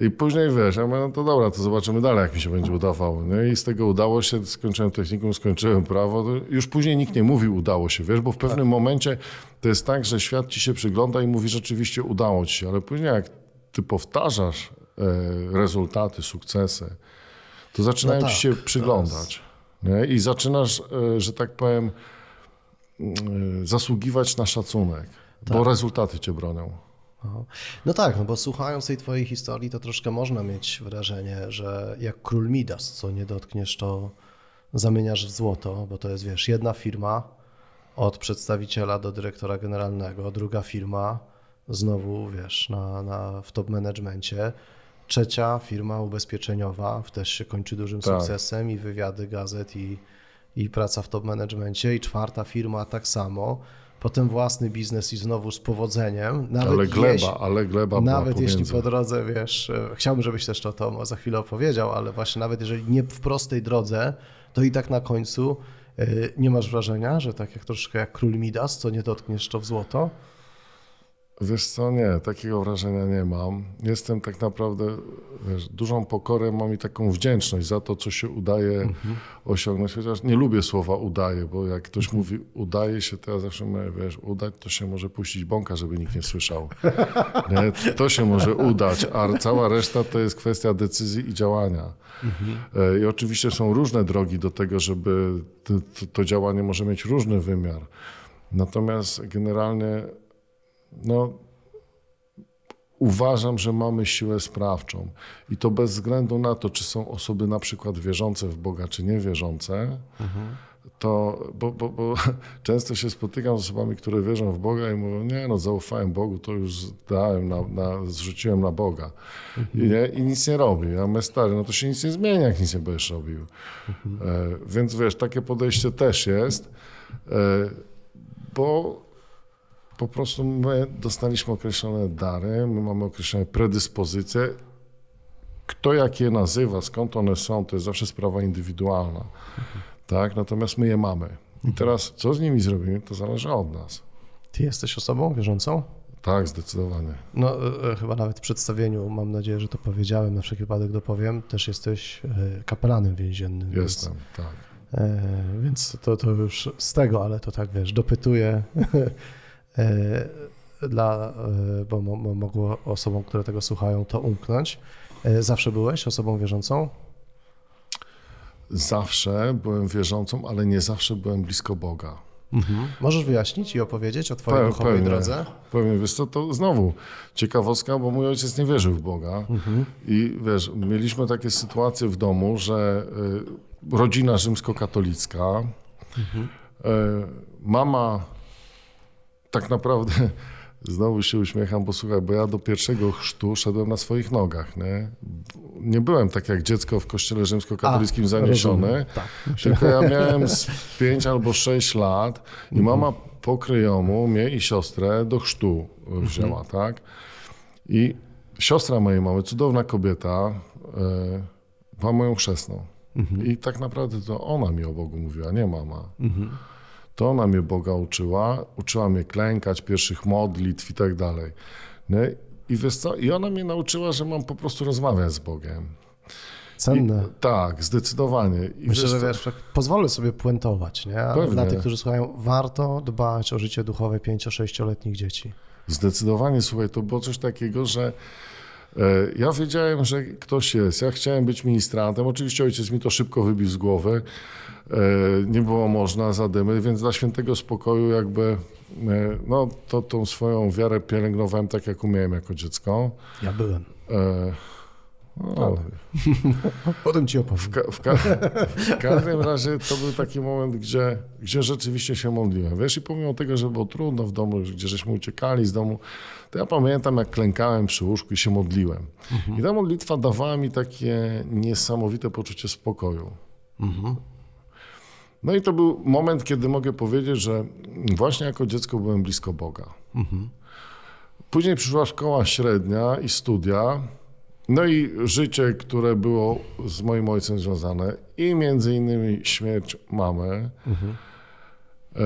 I później wiesz, ja mówię, no to dobra, to zobaczymy dalej, jak mi się będzie udawało. Nie? I z tego udało się, skończyłem technikum, skończyłem prawo. Już później nikt nie mówił udało się, wiesz, bo w pewnym tak. momencie to jest tak, że świat ci się przygląda i mówi rzeczywiście udało ci się, ale później jak ty powtarzasz e, rezultaty, sukcesy, to zaczynają no tak, ci się przyglądać. Jest... I zaczynasz, e, że tak powiem, Y, zasługiwać na szacunek, tak. bo rezultaty cię bronią. No. no tak, no bo słuchając tej twojej historii, to troszkę można mieć wrażenie, że jak król Midas, co nie dotkniesz, to zamieniasz w złoto, bo to jest, wiesz, jedna firma od przedstawiciela do dyrektora generalnego, druga firma znowu, wiesz, na, na, w top managemencie, trzecia firma ubezpieczeniowa też się kończy dużym tak. sukcesem i wywiady gazet i i praca w top managementie i czwarta firma tak samo. Potem własny biznes i znowu z powodzeniem. Nawet ale gleba, jeśli, ale gleba. Nawet jeśli po drodze wiesz, e, chciałbym, żebyś też to to za chwilę opowiedział, ale właśnie nawet jeżeli nie w prostej drodze, to i tak na końcu e, nie masz wrażenia, że tak jak troszkę jak król Midas, co nie dotkniesz, to w złoto? Wiesz co, nie, takiego wrażenia nie mam. Jestem tak naprawdę, wiesz, dużą pokorę mam i taką wdzięczność za to, co się udaje mhm. osiągnąć. Chociaż nie lubię słowa udaje, bo jak ktoś mhm. mówi udaje się, to ja zawsze mówię, wiesz, udać to się może puścić bąka, żeby nikt nie słyszał. [laughs] Nie? To się może udać, a cała reszta to jest kwestia decyzji i działania. Mhm. E, I oczywiście są różne drogi do tego, żeby to, to działanie może mieć różny wymiar. Natomiast generalnie no, uważam, że mamy siłę sprawczą. I to bez względu na to, czy są osoby na przykład wierzące w Boga, czy niewierzące, mhm. to bo, bo, bo, [laughs] często się spotykam z osobami, które wierzą w Boga i mówią, nie no, zaufałem Bogu, to już dałem, na, na zrzuciłem na Boga. Mhm. I, nie, I, nic nie robi. Ja my stary, no to się nic nie zmienia, jak nic nie będziesz robił. Mhm. E, więc wiesz, takie podejście też jest, e, bo po prostu my dostaliśmy określone dary, my mamy określone predyspozycje. Kto jak je nazywa, skąd one są, to jest zawsze sprawa indywidualna. Mhm. Tak? Natomiast my je mamy. I mhm. teraz, co z nimi zrobimy, to zależy od nas. Ty jesteś osobą wierzącą? Tak, zdecydowanie. No, e, e, chyba nawet w przedstawieniu, mam nadzieję, że to powiedziałem, na wszelki wypadek dopowiem, też jesteś e, kapelanem więziennym. Jestem, więc, tak. więc to, to już z tego, ale to tak wiesz, dopytuję [laughs] E, dla, e, bo mogło osobom, które tego słuchają, to umknąć. E, zawsze byłeś osobą wierzącą? Zawsze byłem wierzącą, ale nie zawsze byłem blisko Boga. Mhm. Możesz wyjaśnić i opowiedzieć o twojej duchowej pewnie, drodze? Pewnie, wiesz to, to znowu ciekawostka, bo mój ojciec nie wierzył w Boga mhm. i wiesz, mieliśmy takie sytuacje w domu, że y, rodzina rzymskokatolicka, mhm. y, mama tak naprawdę [laughs] Znowu się uśmiecham, bo słuchaj, bo ja do pierwszego chrztu szedłem na swoich nogach. Nie, nie byłem tak jak dziecko w kościele rzymskokatolickim zaniesione, tak, tylko ja miałem z 5 albo 6 lat i mhm. mama pokryjomu mnie i siostrę do chrztu wzięła, mhm. tak? I siostra mojej mamy, cudowna kobieta, e, była moją chrzestną. Mhm. I tak naprawdę to ona mi o Bogu mówiła, nie mama. Mhm. To ona mnie Boga uczyła, uczyła mnie klękać, pierwszych modlitw i tak dalej. No i, wiesz co? I ona mnie nauczyła, że mam po prostu rozmawiać z Bogiem. Cenne. I, tak, zdecydowanie. I Myślę, że wiesz, tak pozwolę sobie puentować, nie? Ale dla tych, którzy słuchają, warto dbać o życie duchowe 5-6-letnich dzieci. Zdecydowanie, słuchaj, to było coś takiego, że e, ja wiedziałem, że ktoś jest. Ja chciałem być ministrantem. Oczywiście ojciec mi to szybko wybił z głowy. E, nie było można za dymy, więc dla świętego spokoju jakby e, no, to tą swoją wiarę pielęgnowałem tak, jak umiałem jako dziecko. Ja byłem. E, no, [laughs] Potem ci opowiem. W, ka w, ka w, każdym razie to był taki moment, gdzie, gdzie rzeczywiście się modliłem. Wiesz, i pomimo tego, że było trudno w domu, gdzie żeśmy uciekali z domu, to ja pamiętam, jak klękałem przy łóżku i się modliłem. Mhm. I ta modlitwa dawała mi takie niesamowite poczucie spokoju. Mhm. No i to był moment, kiedy mogę powiedzieć, że właśnie jako dziecko byłem blisko Boga. Mhm. Później przyszła szkoła średnia i studia. No i życie, które było z moim ojcem związane i między innymi śmierć mamy. Mhm. E,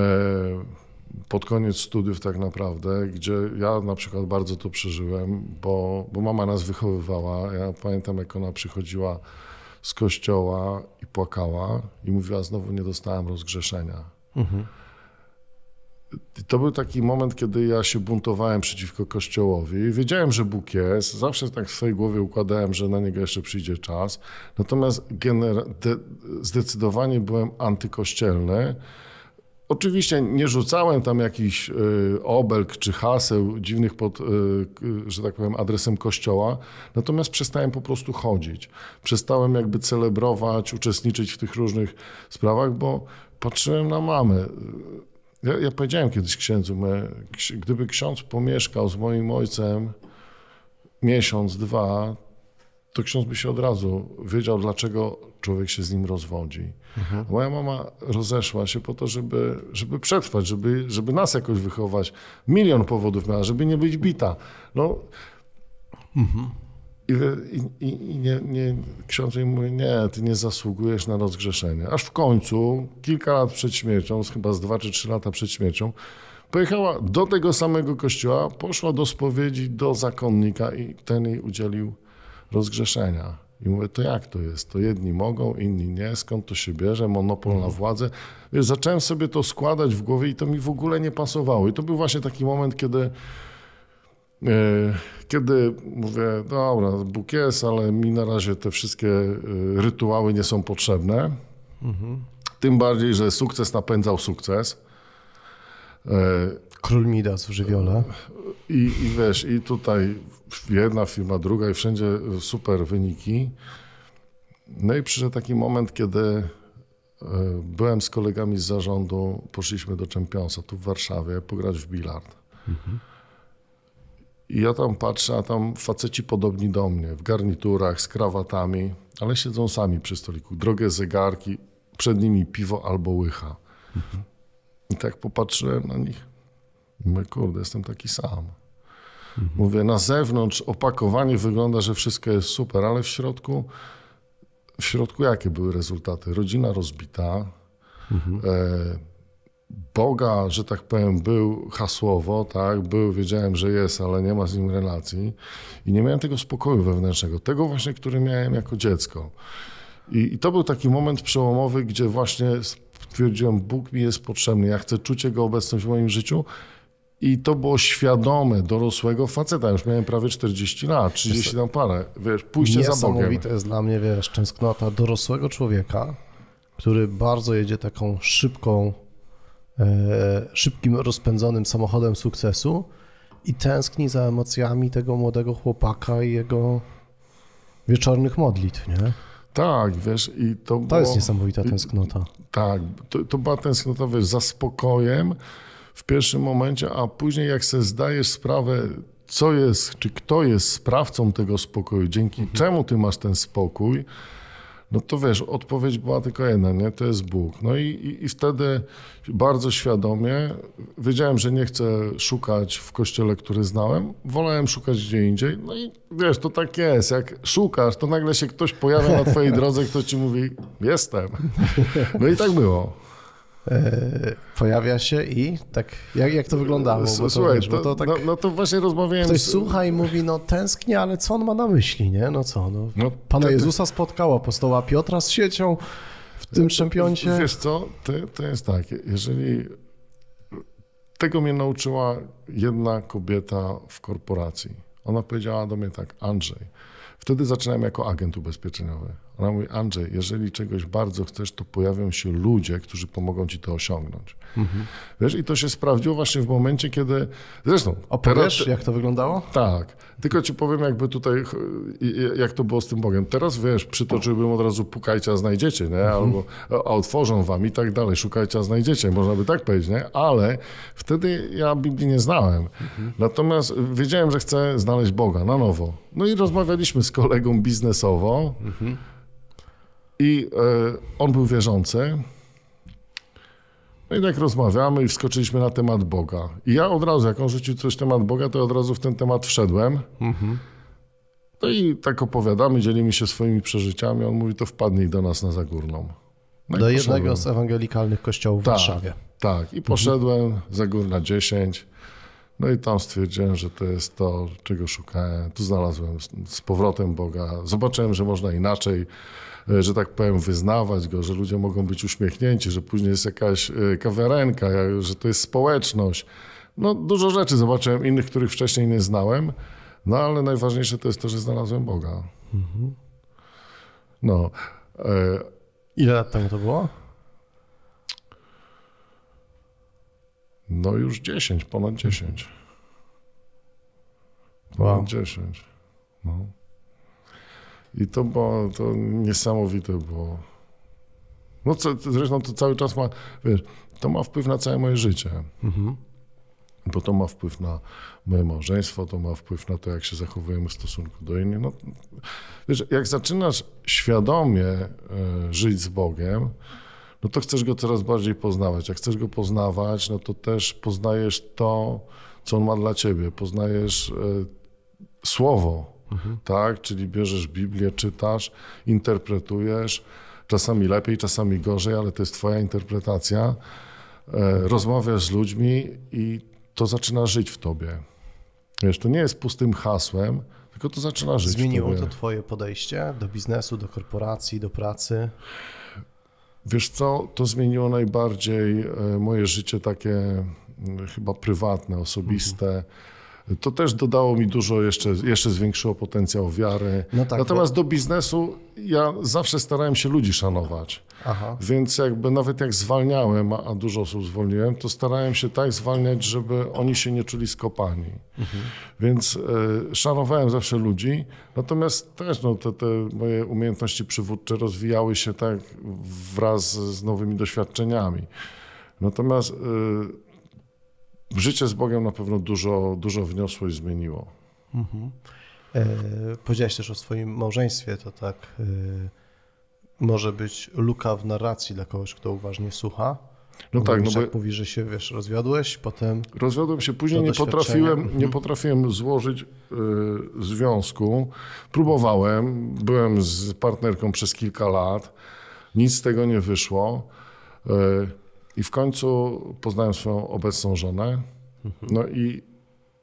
pod koniec studiów tak naprawdę, gdzie ja na przykład bardzo to przeżyłem, bo, bo mama nas wychowywała. Ja pamiętam, jak ona przychodziła z kościoła i płakała i mówiła, znowu nie dostałem rozgrzeszenia. Mhm. I to był taki moment, kiedy ja się buntowałem przeciwko Kościołowi. Wiedziałem, że Bóg jest, zawsze tak w swojej głowie układałem, że na niego jeszcze przyjdzie czas. Natomiast zdecydowanie byłem antykościelny. Oczywiście nie rzucałem tam jakichś y, obelg czy haseł dziwnych pod, y, że tak powiem, adresem kościoła, natomiast przestałem po prostu chodzić. Przestałem jakby celebrować, uczestniczyć w tych różnych sprawach, bo patrzyłem na mamę. Ja, ja powiedziałem kiedyś księdzu, gdyby ksiądz pomieszkał z moim ojcem miesiąc, dwa, to ksiądz by się od razu wiedział, dlaczego człowiek się z nim rozwodzi. Mhm. Moja mama rozeszła się po to, żeby, żeby przetrwać, żeby, żeby nas jakoś wychować. Milion powodów miała, żeby nie być bita. No. Mhm. I, i, i nie, nie, ksiądz jej mówi, nie, ty nie zasługujesz na rozgrzeszenie. Aż w końcu, kilka lat przed śmiercią, chyba z dwa czy trzy lata przed śmiercią, pojechała do tego samego kościoła, poszła do spowiedzi do zakonnika i ten jej udzielił rozgrzeszenia. I mówię, to jak to jest? To jedni mogą, inni nie, skąd to się bierze, monopol na mhm. władzę. Wiesz, zacząłem sobie to składać w głowie i to mi w ogóle nie pasowało. I to był właśnie taki moment, kiedy e, kiedy mówię, dobra, Bóg jest, ale mi na razie te wszystkie e, rytuały nie są potrzebne. Mhm. Tym bardziej, że sukces napędzał sukces. E, Król Midas w żywiole. I, I wiesz, i tutaj jedna firma, druga i wszędzie e, super wyniki. No i przyszedł taki moment, kiedy e, byłem z kolegami z zarządu, poszliśmy do czempiona tu w Warszawie pograć w bilard. Mhm. I ja tam patrzę, a tam faceci podobni do mnie, w garniturach, z krawatami, ale siedzą sami przy stoliku. Drogie zegarki, przed nimi piwo albo łycha. Mhm. I tak popatrzyłem na nich. My, kurde, jestem taki sam. Mhm. Mówię, na zewnątrz opakowanie wygląda, że wszystko jest super, ale w środku, w środku jakie były rezultaty? Rodzina rozbita, mhm. e, Boga, że tak powiem, był hasłowo, tak, był, wiedziałem, że jest, ale nie ma z nim relacji i nie miałem tego spokoju wewnętrznego, tego właśnie, który miałem jako dziecko. I, i to był taki moment przełomowy, gdzie właśnie stwierdziłem, Bóg mi jest potrzebny, ja chcę czuć Jego obecność w moim życiu i to było świadome, dorosłego faceta. Już miałem prawie 40 lat, 30 tam parę. Wiesz, pójście za Bogiem. Niesamowite jest dla mnie, wiesz, tęsknota dorosłego człowieka, który bardzo jedzie taką szybką, e, szybkim, rozpędzonym samochodem sukcesu i tęskni za emocjami tego młodego chłopaka i jego wieczornych modlitw, nie? Tak, wiesz, i to, to było... To jest niesamowita tęsknota. tak, to, to była tęsknota, wiesz, za spokojem, w pierwszym momencie, a później jak sobie zdajesz sprawę, co jest, czy kto jest sprawcą tego spokoju, dzięki mhm. czemu ty masz ten spokój, no to wiesz, odpowiedź była tylko jedna, nie? To jest Bóg. No i, i, i, wtedy bardzo świadomie wiedziałem, że nie chcę szukać w kościele, który znałem, wolałem szukać gdzie indziej. No i wiesz, to tak jest. Jak szukasz, to nagle się ktoś pojawia na twojej [laughs] drodze, ktoś ci mówi, jestem. No i tak było. E, pojawia się i tak, jak, jak to wyglądało? Bo Słuchaj, wiesz, to, to tak, no, no, to właśnie rozmawiałem... Ktoś z... słucha i mówi, no tęsknię, ale co on ma na myśli, nie? No co, no, no Pana Jezusa spotkała apostoła Piotra z siecią w tym czempioncie. Wiesz co, to, to jest tak, jeżeli... Tego mnie nauczyła jedna kobieta w korporacji. Ona powiedziała do mnie tak, Andrzej, wtedy zaczynałem jako agent ubezpieczeniowy, ona no mówi, Andrzej, jeżeli czegoś bardzo chcesz, to pojawią się ludzie, którzy pomogą ci to osiągnąć. Mhm. Wiesz, i to się sprawdziło właśnie w momencie, kiedy... Zresztą... Opowiesz, teraz... jak to wyglądało? Tak. Tylko ci powiem jakby tutaj, jak to było z tym Bogiem. Teraz, wiesz, przytoczyłbym od razu pukajcie, a znajdziecie, nie? Mhm. Albo a otworzą wam i tak dalej, szukajcie, a znajdziecie. Można by tak powiedzieć, nie? Ale wtedy ja Biblii nie znałem. Mhm. Natomiast wiedziałem, że chcę znaleźć Boga na nowo. No i rozmawialiśmy z kolegą biznesowo. Mhm. I e, on był wierzący. No i tak rozmawiamy i wskoczyliśmy na temat Boga. I ja od razu, jak on rzucił coś temat Boga, to od razu w ten temat wszedłem. Mhm. No i tak opowiadamy, dzielimy się swoimi przeżyciami. On mówi, to wpadnij do nas na Zagórną. No do jednego z ewangelikalnych kościołów tak, w Warszawie. Tak, i poszedłem, mhm. Zagórna 10. No i tam stwierdziłem, że to jest to, czego szukałem. Tu znalazłem z powrotem Boga. Zobaczyłem, że można inaczej. E, że tak powiem, wyznawać go, że ludzie mogą być uśmiechnięci, że później jest jakaś e, kawiarenka, że to jest społeczność. No, dużo rzeczy zobaczyłem innych, których wcześniej nie znałem, no ale najważniejsze to jest to, że znalazłem Boga. Mhm. No. E, Ile lat temu to było? No już 10, ponad 10. Ponad wow. 10. No. I to było to niesamowite bo No co, zresztą to cały czas ma, wiesz, to ma wpływ na całe moje życie. Mhm. Bo to ma wpływ na moje małżeństwo, to ma wpływ na to, jak się zachowujemy w stosunku do innych. No, wiesz, jak zaczynasz świadomie e, żyć z Bogiem, no to chcesz go coraz bardziej poznawać. Jak chcesz go poznawać, no to też poznajesz to, co on ma dla ciebie, poznajesz e, słowo, Mhm. tak? Czyli bierzesz Biblię, czytasz, interpretujesz, czasami lepiej, czasami gorzej, ale to jest twoja interpretacja. E, rozmawiasz z ludźmi i to zaczyna żyć w tobie. Wiesz, to nie jest pustym hasłem, tylko to zaczyna żyć. w Zmieniło to Twoje podejście do biznesu, do korporacji, do pracy? Wiesz co, to zmieniło najbardziej e, moje życie takie mm, chyba prywatne, osobiste. Mhm to też dodało mi dużo, jeszcze, jeszcze zwiększyło potencjał wiary. No tak, Natomiast bo... do biznesu ja zawsze starałem się ludzi szanować. Aha. Więc jakby nawet jak zwalniałem, a dużo osób zwolniłem, to starałem się tak zwalniać, żeby oni się nie czuli skopani. Mhm. Więc y, szanowałem zawsze ludzi, natomiast też no, te, te moje umiejętności przywódcze rozwijały się tak wraz z nowymi doświadczeniami. Natomiast y, życie z Bogiem na pewno dużo, dużo wniosło i zmieniło. Mhm. E, powiedziałeś też o swoim małżeństwie, to tak e, może być luka w narracji dla kogoś, kto uważnie słucha. No tak, no bo... mówi, że się wiesz, rozwiodłeś, potem. Rozwiodłem się, później nie potrafiłem, mhm. nie potrafiłem złożyć y, związku. Próbowałem, byłem z partnerką przez kilka lat, nic z tego nie wyszło. Y, i w końcu poznałem swoją obecną żonę. Mhm. No i,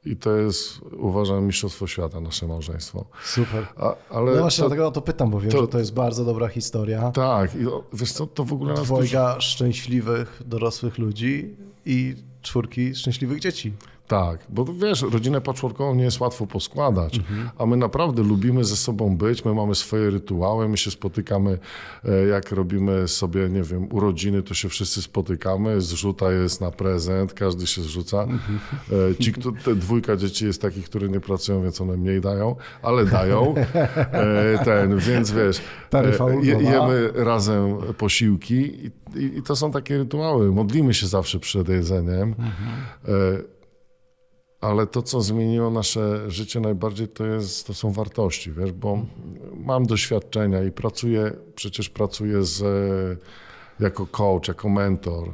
i to jest, uważam, mistrzostwo świata, nasze małżeństwo. Super. A, ale no właśnie, to, dlatego to pytam, bo wiem, to, że to jest bardzo dobra historia. Tak, i wiesz co, to w ogóle... Dwojga nas... szczęśliwych, dorosłych ludzi i czwórki szczęśliwych dzieci. Tak, bo wiesz, rodzinę patchworkową nie jest łatwo poskładać, mhm. a my naprawdę lubimy ze sobą być, my mamy swoje rytuały, my się spotykamy, e, jak robimy sobie, nie wiem, urodziny, to się wszyscy spotykamy, zrzuta jest na prezent, każdy się zrzuca. Mhm. Ci, kto, te dwójka dzieci jest takich, które nie pracują, więc one mniej dają, ale dają. E, ten, więc wiesz, jemy razem posiłki i, i, to są takie rytuały. Modlimy się zawsze przed jedzeniem. Mhm ale to, co zmieniło nasze życie najbardziej, to, jest, to są wartości, wiesz, bo mam doświadczenia i pracuję, przecież pracuję z, e, jako coach, jako mentor, e,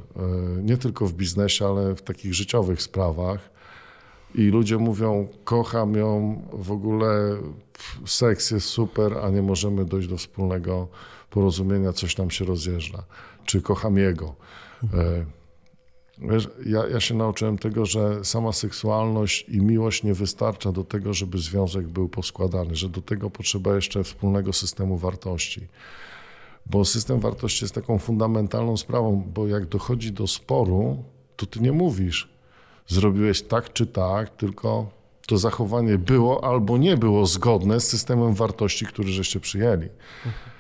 nie tylko w biznesie, ale w takich życiowych sprawach. I ludzie mówią, kocham ją, w ogóle seks jest super, a nie możemy dojść do wspólnego porozumienia, coś nam się rozjeżdża. Czy kocham jego. Mhm. Wiesz, ja, ja się nauczyłem tego, że sama seksualność i miłość nie wystarcza do tego, żeby związek był poskładany, że do tego potrzeba jeszcze wspólnego systemu wartości. Bo system wartości jest taką fundamentalną sprawą, bo jak dochodzi do sporu, to ty nie mówisz, zrobiłeś tak czy tak, tylko to zachowanie było albo nie było zgodne z systemem wartości, który żeście przyjęli. Mhm.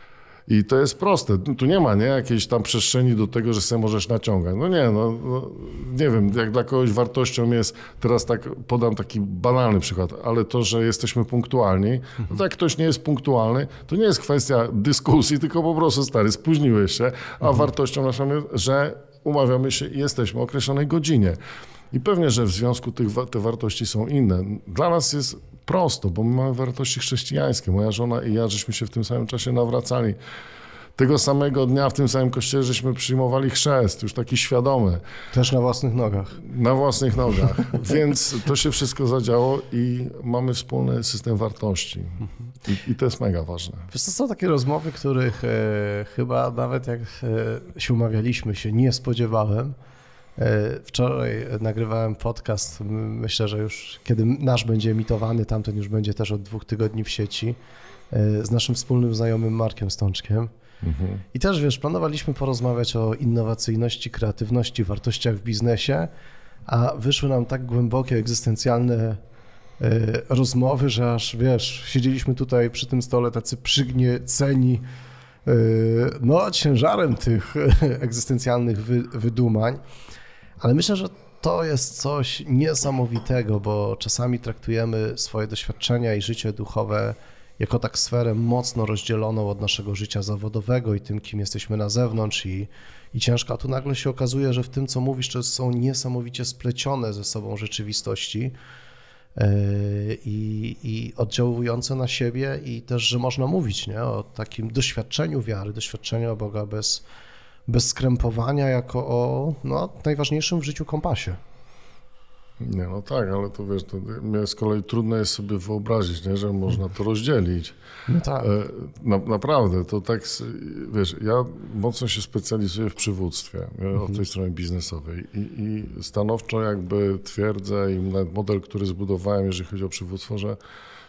I to jest proste. Tu nie ma nie, jakiejś tam przestrzeni do tego, że się możesz naciągać. No nie, no, no, nie wiem, jak dla kogoś wartością jest, teraz tak podam taki banalny przykład, ale to, że jesteśmy punktualni, no to tak jak ktoś nie jest punktualny, to nie jest kwestia dyskusji, tylko po prostu stary, spóźniłeś się, a mhm. wartością naszą jest, że umawiamy się i jesteśmy o określonej godzinie. I pewnie, że w związku tych, te wartości są inne. Dla nas jest prosto, bo my mamy wartości chrześcijańskie. Moja żona i ja żeśmy się w tym samym czasie nawracali. Tego samego dnia w tym samym kościele żeśmy przyjmowali chrzest, już taki świadomy. Też na własnych nogach. Na własnych nogach. [laughs] Więc to się wszystko zadziało i mamy wspólny system wartości. I, i to jest mega ważne. Wiesz, to są takie rozmowy, których e, chyba nawet jak e, się umawialiśmy, się nie spodziewałem. E, wczoraj nagrywałem podcast, myślę, że już kiedy nasz będzie emitowany, tamten już będzie też od dwóch tygodni w sieci, e, z naszym wspólnym znajomym Markiem Stączkiem. Mhm. I też, wiesz, planowaliśmy porozmawiać o innowacyjności, kreatywności, wartościach w biznesie, a wyszły nam tak głębokie, egzystencjalne e, rozmowy, że aż, wiesz, siedzieliśmy tutaj przy tym stole tacy przygnieceni, no, ciężarem tych [laughs] egzystencjalnych wydumań. Ale myślę, że to jest coś niesamowitego, bo czasami traktujemy swoje doświadczenia i życie duchowe jako tak sferę mocno rozdzieloną od naszego życia zawodowego i tym, kim jesteśmy na zewnątrz i, i ciężko. A tu nagle się okazuje, że w tym, co mówisz, to są niesamowicie splecione ze sobą rzeczywistości e, i, i oddziałujące na siebie i też, że można mówić nie? o takim doświadczeniu wiary, doświadczeniu Boga bez bez skrępowania, jako o no, najważniejszym w życiu kompasie. Nie, no tak, ale to wiesz, to z kolei trudno jest sobie wyobrazić, nie, że można to rozdzielić. No tak. E, na, naprawdę, to tak, wiesz, ja mocno się specjalizuję w przywództwie, mhm. tej strony biznesowej i, i stanowczo jakby twierdzę i model, który zbudowałem, jeżeli chodzi o przywództwo, że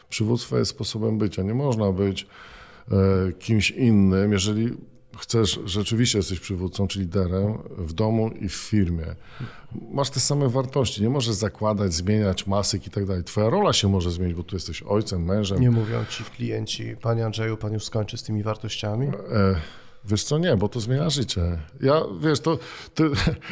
przywództwo jest sposobem bycia. Nie można być e, kimś innym, jeżeli chcesz, rzeczywiście jesteś przywódcą czy liderem w domu i w firmie, masz te same wartości. Nie możesz zakładać, zmieniać masek i tak dalej. Twoja rola się może zmienić, bo tu jesteś ojcem, mężem. Nie mówią ci klienci, panie Andrzeju, pan już skończy z tymi wartościami? E Wiesz co, nie, bo to zmienia życie. Ja, wiesz, to ty,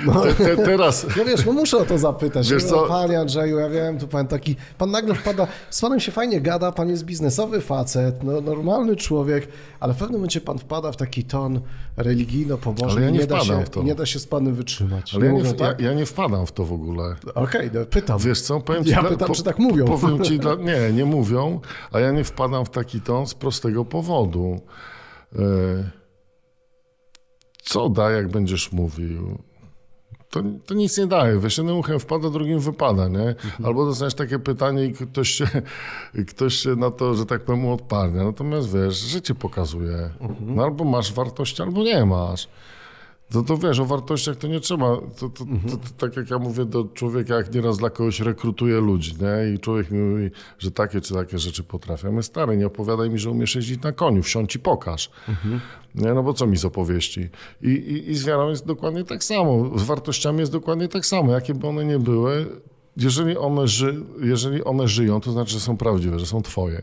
no. te, te, teraz... No wiesz, no muszę o to zapytać. Wiesz co? Panie Andrzeju, ja wiem, tu pan taki... Pan nagle wpada, z panem się fajnie gada, pan jest biznesowy facet, no, normalny człowiek, ale w pewnym momencie pan wpada w taki ton religijno-pobożny ja nie, nie da się, nie da się z panem wytrzymać. Ale ja nie, ja, tak? ja nie, wpadam w to w ogóle. Okej, okay, no, pytam. Wiesz co, powiem ci... Ja dla, pytam, po, czy tak mówią. Powiem ci, dla, [laughs] nie, nie mówią, a ja nie wpadam w taki ton z prostego powodu. Yy co da, jak będziesz mówił? To, to, nic nie daje. Wiesz, jednym uchem wpada, drugim wypada, nie? Mhm. Albo dostaniesz takie pytanie i ktoś się, ktoś się na to, że tak powiem, odparnia. Natomiast wiesz, życie pokazuje. Mhm. No, albo masz wartości, albo nie masz. No to wiesz, o wartościach to nie trzeba. To, to, to, tak jak ja mówię do człowieka, jak nieraz dla kogoś rekrutuję ludzi, nie? i człowiek mi mówi, że takie czy takie rzeczy potrafię. My stary, nie opowiadaj mi, że umiesz jeździć na koniu, wsiądź i pokaż. Mhm. Nie? No bo co mi z opowieści? I, i, I z wiarą jest dokładnie tak samo, z wartościami jest dokładnie tak samo. Jakie by one nie były, jeżeli one, ży, jeżeli one żyją, to znaczy, że są prawdziwe, że są twoje.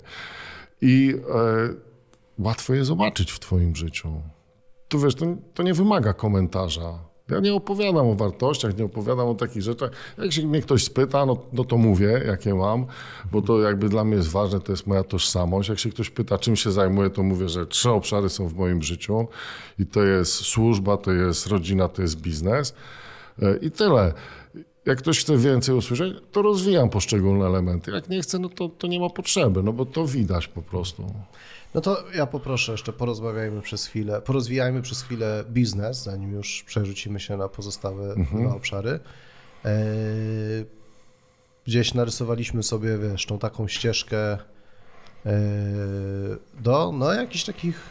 I e, łatwo je zobaczyć w twoim życiu tu wiesz, to, to nie wymaga komentarza. Ja nie opowiadam o wartościach, nie opowiadam o takich rzeczach. Jak się mnie ktoś spyta, no, no, to mówię, jakie mam, bo to jakby dla mnie jest ważne, to jest moja tożsamość. Jak się ktoś pyta, czym się zajmuję, to mówię, że trzy obszary są w moim życiu i to jest służba, to jest rodzina, to jest biznes e, i tyle. Jak ktoś chce więcej usłyszeć, to rozwijam poszczególne elementy. Jak nie chce, no to, to nie ma potrzeby, no bo to widać po prostu. No to ja poproszę jeszcze porozmawiajmy przez chwilę, porozwijajmy przez chwilę biznes, zanim już przerzucimy się na pozostałe mhm. obszary. E, gdzieś narysowaliśmy sobie, wiesz, tą taką ścieżkę e, do no, jakichś takich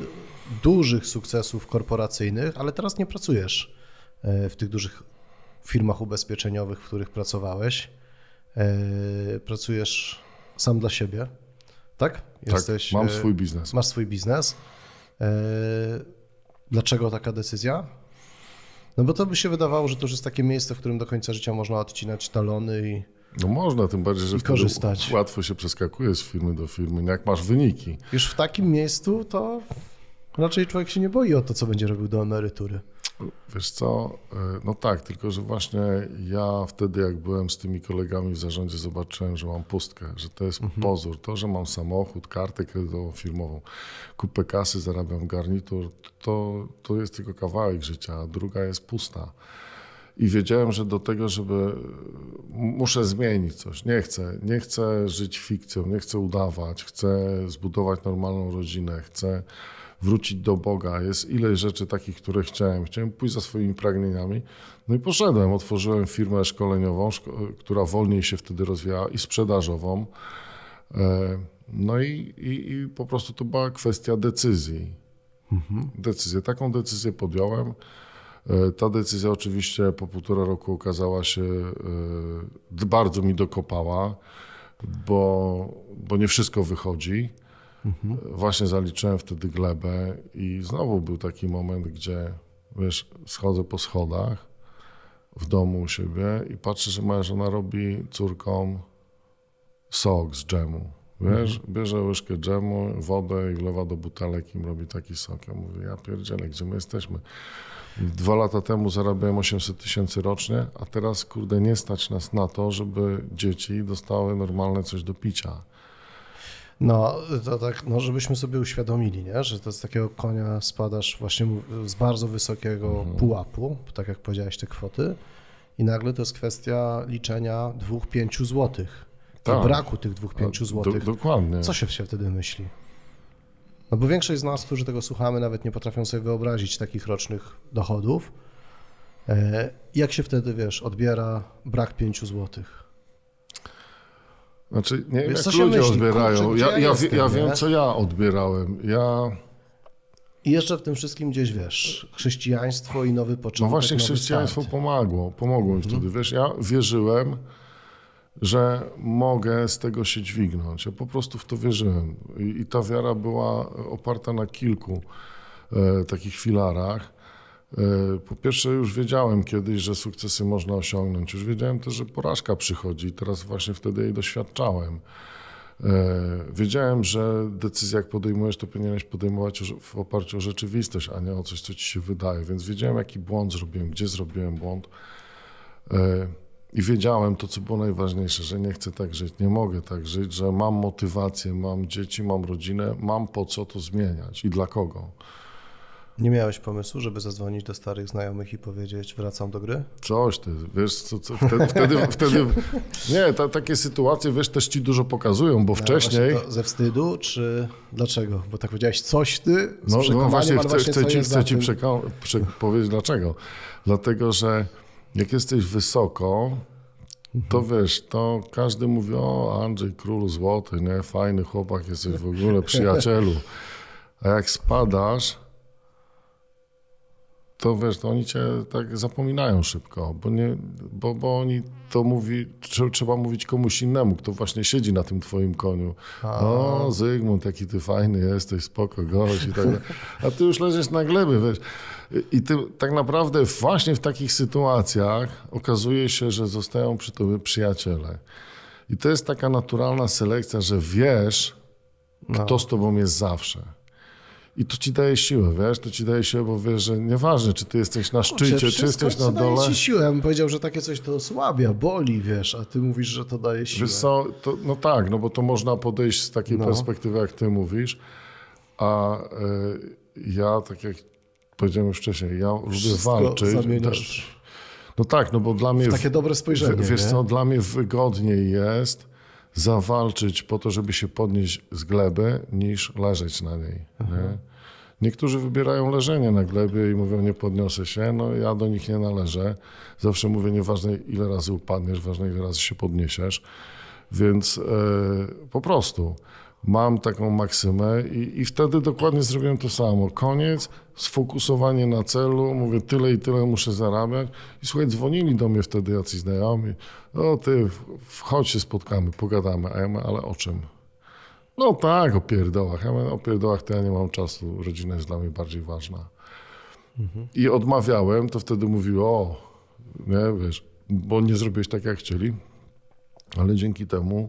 dużych sukcesów korporacyjnych, ale teraz nie pracujesz e, w tych dużych firmach ubezpieczeniowych, w których pracowałeś. Pracujesz sam dla siebie. Tak? tak? Jesteś, tak, mam e, swój biznes. Masz swój biznes. E, dlaczego taka decyzja? No bo to by się wydawało, że to już jest takie miejsce, w którym do końca życia można odcinać talony i. No można, tym bardziej, że korzystać. łatwo się przeskakuje z firmy do firmy, no jak masz wyniki. Już w takim miejscu to Raczej człowiek się nie boi o to, co będzie robił do emerytury. Wiesz co, e, no tak, tylko że właśnie ja wtedy, jak byłem z tymi kolegami w zarządzie, zobaczyłem, że mam pustkę, że to jest mhm. pozór. To, że mam samochód, kartę kredytową firmową, kupę kasy, zarabiam garnitur, to, to jest tylko kawałek życia, a druga jest pusta. I wiedziałem, że do tego, żeby muszę zmienić coś. Nie chcę, nie chcę żyć fikcją, nie chcę udawać, chcę zbudować normalną rodzinę, chcę wrócić do Boga. Jest ile rzeczy takich, które chciałem. Chciałem pójść za swoimi pragnieniami. No i poszedłem. Otworzyłem firmę szkoleniową, szko która wolniej się wtedy rozwijała, i sprzedażową. E, no i, i, i po prostu to była kwestia decyzji. Mhm. Decyzję. Taką decyzję podjąłem. E, ta decyzja oczywiście po półtora roku okazała się, e, bardzo mi dokopała, bo, bo nie wszystko wychodzi. Mhm. E, właśnie zaliczyłem wtedy glebę i znowu był taki moment, gdzie wiesz, schodzę po schodach w domu u siebie i patrzę, że moja żona robi córkom sok z dżemu. Wiesz, mhm. bierze łyżkę dżemu, wodę i wlewa do butelek i robi taki sok. Ja mówię, ja pierdzielę, gdzie my jesteśmy? Dwa lata temu zarabiałem 800 tysięcy rocznie, a teraz, kurde, nie stać nas na to, żeby dzieci dostały normalne coś do picia. No, to tak, no, żebyśmy sobie uświadomili, nie? że to z takiego konia spadasz właśnie z bardzo wysokiego mhm. pułapu, tak jak powiedziałeś, te kwoty, i nagle to jest kwestia liczenia dwóch, pięciu złotych. Tak. braku tych dwóch, no, pięciu złotych. Do, dokładnie. Co się wtedy myśli? No bo większość z nas, którzy tego słuchamy, nawet nie potrafią sobie wyobrazić takich rocznych dochodów. E, jak się wtedy, wiesz, odbiera brak pięciu złotych? Znaczy, nie wiem, jak ludzie myśli, odbierają. Kurczę, ja, ja, jestem, ja wiem, co ja odbierałem. Ja... I jeszcze w tym wszystkim gdzieś, wiesz, chrześcijaństwo i nowy początek. No właśnie, chrześcijaństwo start. pomogło, pomogło mi mhm. wtedy. Wiesz, ja wierzyłem, że mogę z tego się dźwignąć. Ja po prostu w to wierzyłem. I, i ta wiara była oparta na kilku e, takich filarach. E, po pierwsze, już wiedziałem kiedyś, że sukcesy można osiągnąć. Już wiedziałem też, że porażka przychodzi i teraz właśnie wtedy jej doświadczałem. E, wiedziałem, że decyzję jak podejmujesz, to powinieneś podejmować w oparciu o rzeczywistość, a nie o coś, co ci się wydaje. Więc wiedziałem, jaki błąd zrobiłem, gdzie zrobiłem błąd. E, I wiedziałem to, co było najważniejsze, że nie chcę tak żyć, nie mogę tak żyć, że mam motywację, mam dzieci, mam rodzinę, mam po co to zmieniać i dla kogo. Nie miałeś pomysłu, żeby zadzwonić do starych znajomych i powiedzieć, wracam do gry? Coś ty, wiesz, co, co wtedy, wtedy, wtedy, Nie, ta, takie sytuacje, wiesz, też ci dużo pokazują, bo no, wcześniej... ze wstydu, czy dlaczego? Bo tak powiedziałeś, coś ty, z No, no właśnie, chcę, właśnie chcę ci, chcę ci przeka- prze- powiedzieć dlaczego. Dlatego, że jak jesteś wysoko, to mhm. wiesz, to każdy mówi, o Andrzej Król Złoty, nie, fajny chłopak, jesteś w ogóle przyjacielu. A jak spadasz to wiesz, to oni cię tak zapominają szybko, bo, nie, bo, bo oni to mówi, trzeba mówić komuś innemu, kto właśnie siedzi na tym twoim koniu. A. O, Zygmunt, jaki ty fajny jesteś, spoko, gość i tak A ty już leżysz na gleby, wiesz. I ty, tak naprawdę właśnie w takich sytuacjach okazuje się, że zostają przy tobie przyjaciele. I to jest taka naturalna selekcja, że wiesz, no. kto z tobą jest zawsze. I to ci daje siłę, wiesz, to ci daje siłę, bo wiesz, że nieważne, czy ty jesteś na szczycie, Kurczę, czy jesteś na dole. daje ci siłę. Ja bym powiedział, że takie coś to osłabia, boli, wiesz, a ty mówisz, że to daje siłę. Wiesz co, to, no tak, no bo to można podejść z takiej no. perspektywy, jak ty mówisz. A y, ja, tak jak powiedziałem już wcześniej, ja Wszystko lubię walczyć. Też, no tak, no bo dla mnie... W takie dobre spojrzenie. W, wiesz nie? co, dla mnie wygodniej jest zawalczyć po to, żeby się podnieść z gleby, niż leżeć na niej. Nie? Mhm. Niektórzy wybierają leżenie na glebie i mówią, nie podniosę się. No ja do nich nie należę. Zawsze mówię, nieważne ile razy upadniesz, ważne ile razy się podniesiesz. Więc yy, po prostu mam taką maksymę i, i wtedy dokładnie zrobiłem to samo. Koniec, sfokusowanie na celu, mówię tyle i tyle muszę zarabiać. I słuchaj, dzwonili do mnie wtedy jacyś znajomi, o no ty, chodź się spotkamy, pogadamy. A ja mówię, ale o czym? No tak, o pierdołach. Ja mówię, no o pierdołach to ja nie mam czasu, rodzina jest dla mnie bardziej ważna. Mhm. I odmawiałem, to wtedy mówiło, o, nie, wiesz, bo nie zrobiłeś tak jak chcieli, ale dzięki temu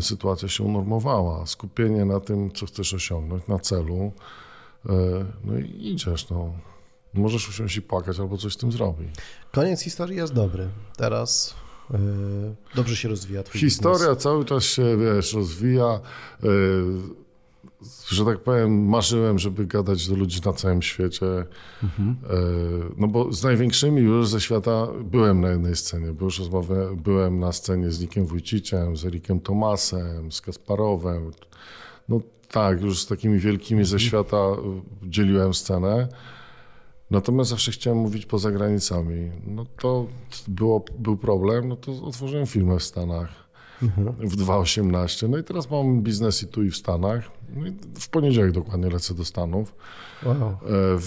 sytuacja się unormowała. Skupienie na tym, co chcesz osiągnąć, na celu, e, no i idziesz. No. Możesz usiąść i płakać albo coś z tym zrobić. Koniec historii jest dobry. Teraz e, dobrze się rozwija twój Historia biznes. cały czas się, wiesz, rozwija. E, że tak powiem, marzyłem, żeby gadać do ludzi na całym świecie. Mhm. E, no bo z największymi już ze świata byłem na jednej scenie, bo już rozmawiałem, byłem na scenie z Nikiem Wójciciem, z Erikiem Tomasem, z Kasparowem. No tak, już z takimi wielkimi mhm. ze świata dzieliłem scenę. Natomiast zawsze chciałem mówić poza granicami. No to było, był problem, no to otworzyłem firmę w Stanach. Mhm. w 2018. No i teraz mam biznes i tu i w Stanach. No i w poniedziałek dokładnie lecę do Stanów. Wow. E,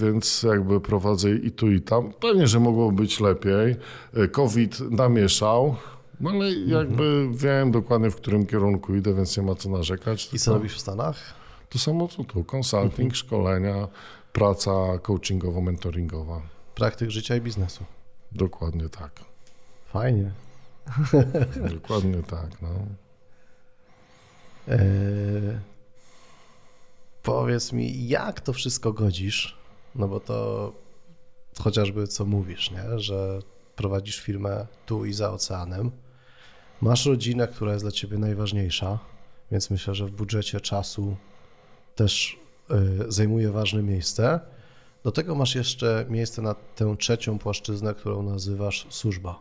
więc jakby prowadzę i tu i tam. Pewnie, że mogło być lepiej. E, COVID namieszał. No ale jakby mhm. wiem dokładnie, w którym kierunku idę, więc nie ma co narzekać. I co robisz w Stanach? To samo co tu, konsulting, mhm. szkolenia, praca coachingowo-mentoringowa. Praktyk życia i biznesu. Dokładnie tak. Fajnie. [laughs] Dokładnie tak. No. E... Powiedz mi, jak to wszystko godzisz? No bo to chociażby co mówisz, nie? że prowadzisz firmę tu i za oceanem. Masz rodzinę, która jest dla ciebie najważniejsza, więc myślę, że w budżecie czasu też e, zajmuje ważne miejsce. Do tego masz jeszcze miejsce na tę trzecią płaszczyznę, którą nazywasz służba.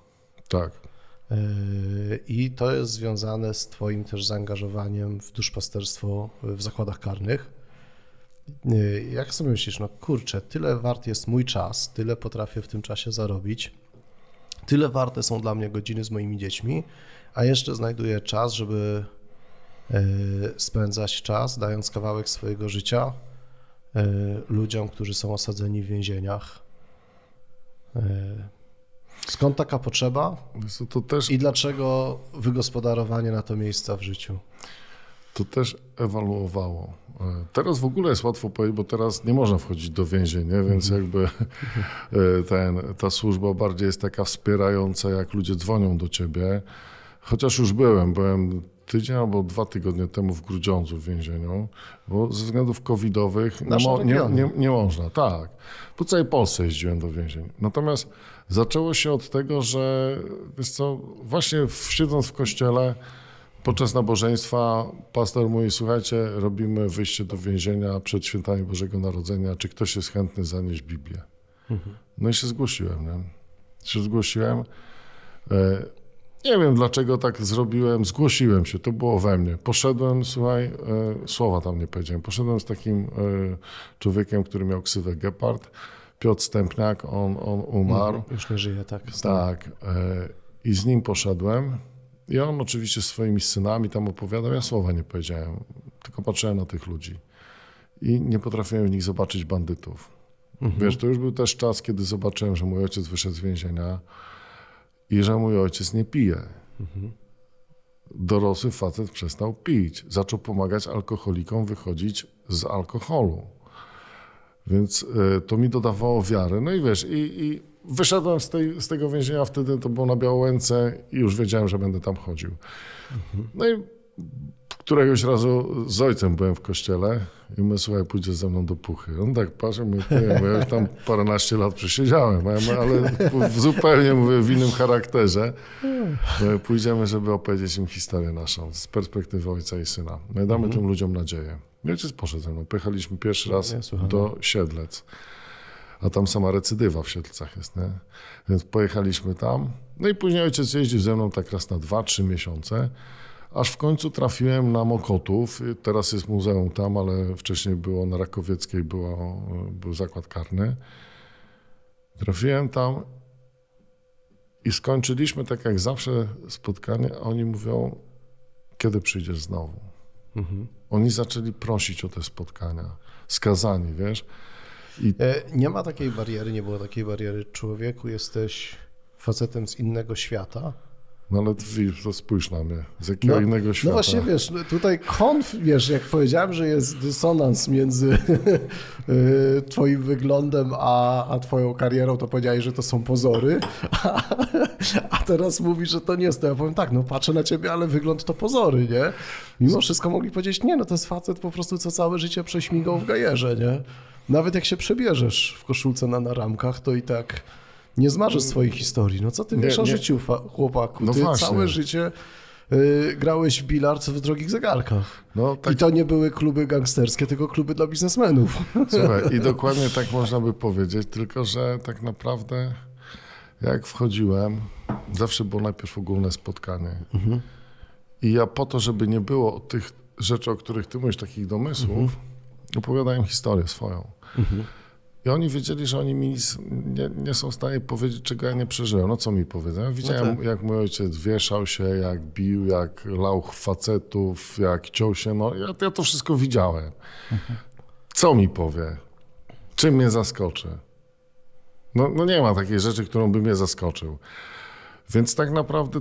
Tak. Yy, I to jest związane z Twoim też zaangażowaniem w duszpasterstwo w zakładach karnych. Yy, jak sobie myślisz, no kurczę, tyle wart jest mój czas, tyle potrafię w tym czasie zarobić, tyle warte są dla mnie godziny z moimi dziećmi, a jeszcze znajduję czas, żeby yy, spędzać czas, dając kawałek swojego życia ludziom, którzy są osadzeni w więzieniach. Skąd taka potrzeba? To też... I dlaczego wygospodarowanie na to miejsca w życiu? To też ewoluowało. E, teraz w ogóle jest łatwo powiedzieć, bo teraz nie można wchodzić do więzień, nie? więc mhm. jakby e, ten, ta służba bardziej jest taka wspierająca, jak ludzie dzwonią do ciebie. Chociaż już byłem, byłem tydzień albo dwa tygodnie temu w Grudziądzu w więzieniu, bo ze względów covidowych nie, nie, nie, nie można, tak. Po całej Polsce jeździłem do więzień. Natomiast Zaczęło się od tego, że wiesz co, właśnie siedząc w kościele podczas nabożeństwa pastor mówi, słuchajcie, robimy wyjście do więzienia przed świętami Bożego Narodzenia, czy ktoś jest chętny zanieść Biblię? Mhm. No i się zgłosiłem, nie? Się zgłosiłem. E, nie wiem, dlaczego tak zrobiłem. Zgłosiłem się, to było we mnie. Poszedłem, słuchaj, e, słowa tam nie powiedziałem. Poszedłem z takim e, człowiekiem, który miał ksywę Gepard Piotr Stępniak, on, on umarł. Mhm, już nie żyje, tak. Tak. E, I z nim poszedłem. I on oczywiście swoimi synami tam opowiadał. Ja słowa nie powiedziałem, tylko patrzyłem na tych ludzi. I nie potrafiłem w nich zobaczyć bandytów. Mhm. Wiesz, to już był też czas, kiedy zobaczyłem, że mój ojciec wyszedł z więzienia i że mój ojciec nie pije. Mhm. Dorosły facet przestał pić. Zaczął pomagać alkoholikom wychodzić z alkoholu. Więc e, to mi dodawało wiary. No i wiesz, i, i wyszedłem z, tej, z, tego więzienia wtedy, to było na Białołęce i już wiedziałem, że będę tam chodził. Mhm. No i Któregoś razu z ojcem byłem w kościele i my słuchaj, pójdzie ze mną do puchy. On tak patrzy, mówię, nie, bo ja już tam paręnaście lat przesiedziałem, ale w zupełnie mówię, w innym charakterze. pójdziemy, żeby opowiedzieć im historię naszą z perspektywy ojca i syna. My no damy mhm. tym ludziom nadzieję. I ojciec poszedł ze mną. Pojechaliśmy pierwszy raz ja, do no. Siedlec a tam sama recydywa w Siedlcach jest, nie? Więc pojechaliśmy tam. No i później ojciec jeździł ze mną tak raz na dwa, trzy miesiące aż w końcu trafiłem na Mokotów. Y, teraz jest muzeum tam, ale wcześniej było na Rakowieckiej, było, y, był zakład karny. Trafiłem tam i skończyliśmy tak jak zawsze spotkanie, a oni mówią, kiedy przyjdziesz znowu. Mhm. Oni zaczęli prosić o te spotkania, skazani, wiesz. I... E, nie ma takiej bariery, nie było takiej bariery. Człowieku, jesteś facetem z innego świata no ale to spójrz na mnie, z jakiego no, innego no świata. No właśnie, wiesz, no tutaj konf, wiesz, jak powiedziałem, że jest dysonans między [laughs] y, twoim wyglądem a, a twoją karierą, to powiedziałeś, że to są pozory, a, teraz mówisz, że to nie jest to. Ja powiem tak, no patrzę na ciebie, ale wygląd to pozory, nie? Mimo wszystko mogli powiedzieć, nie, no to jest facet po prostu, co całe życie prześmigał w gajerze, nie? Nawet jak się przebierzesz w koszulce na ramkach, to i tak nie zmarzysz mm. swojej historii. No co ty wiesz o życiu, chłopaku? No ty właśnie. całe życie y, grałeś w bilard w drogich zegarkach. No, tak... I to nie były kluby gangsterskie, tylko kluby dla biznesmenów. [laughs] Słuchaj, i dokładnie tak można by powiedzieć, tylko że tak naprawdę jak wchodziłem, zawsze było najpierw ogólne spotkanie. Mhm. I ja po to, żeby nie było tych rzeczy, o których ty mówisz, takich domysłów, mhm. opowiadałem historię swoją. Mhm. I oni wiedzieli, że oni mi nic, nie, nie, są w stanie powiedzieć, czego ja nie przeżyłem. No co mi powiedzą? Ja widziałem, no tak. jak mój ojciec wieszał się, jak bił, jak lał facetów, jak ciął się. No, ja, ja to wszystko widziałem. Co mi powie? Czym mnie zaskoczy? No, no nie ma takiej rzeczy, którą by mnie zaskoczył. Więc tak naprawdę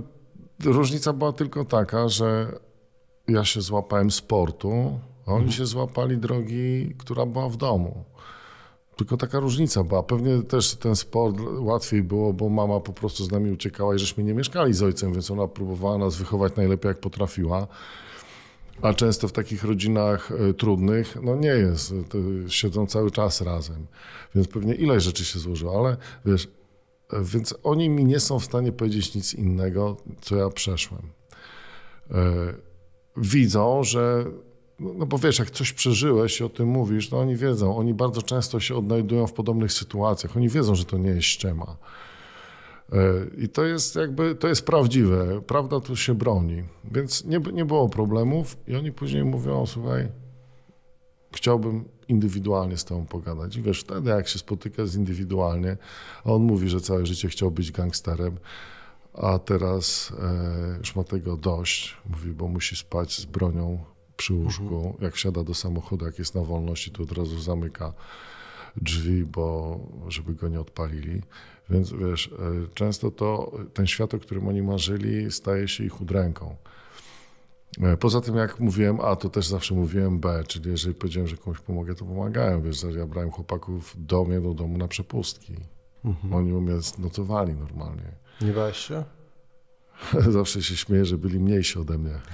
różnica była tylko taka, że ja się złapałem sportu, a oni mhm. się złapali drogi, która była w domu. Tylko taka różnica była. Pewnie też ten sport łatwiej było, bo mama po prostu z nami uciekała i żeśmy nie mieszkali z ojcem, więc ona próbowała nas wychować najlepiej jak potrafiła. A często w takich rodzinach e, trudnych, no nie jest, e, siedzą cały czas razem. Więc pewnie ileś rzeczy się złożyło, ale wiesz, e, więc oni mi nie są w stanie powiedzieć nic innego, co ja przeszłem. Widzą, że no, no bo wiesz, jak coś przeżyłeś i o tym mówisz, no oni wiedzą, oni bardzo często się odnajdują w podobnych sytuacjach, oni wiedzą, że to nie jest ściema. E, I to jest jakby, to jest prawdziwe, prawda tu się broni. Więc nie, nie było problemów i oni później mówią, słuchaj, chciałbym indywidualnie z tobą pogadać. I wiesz, wtedy jak się spotyka z indywidualnie, a on mówi, że całe życie chciał być gangsterem, a teraz e, już ma tego dość, mówi, bo musi spać z bronią przy łóżku. Mhm. Jak wsiada do samochodu, jak jest na wolności, to od razu zamyka drzwi, bo żeby go nie odpalili. Więc wiesz, e, często to ten świat, o którym oni marzyli, staje się ich udręką. E, poza tym, jak mówiłem A, to też zawsze mówiłem B, czyli jeżeli powiedziałem, że komuś pomogę, to pomagałem. Wiesz, ja brałem chłopaków do mnie, do domu na przepustki. Mhm. Oni u mnie normalnie. Nie bałeś się? [laughs] Zawsze się śmieję, że byli mniejsi ode mnie. [laughs]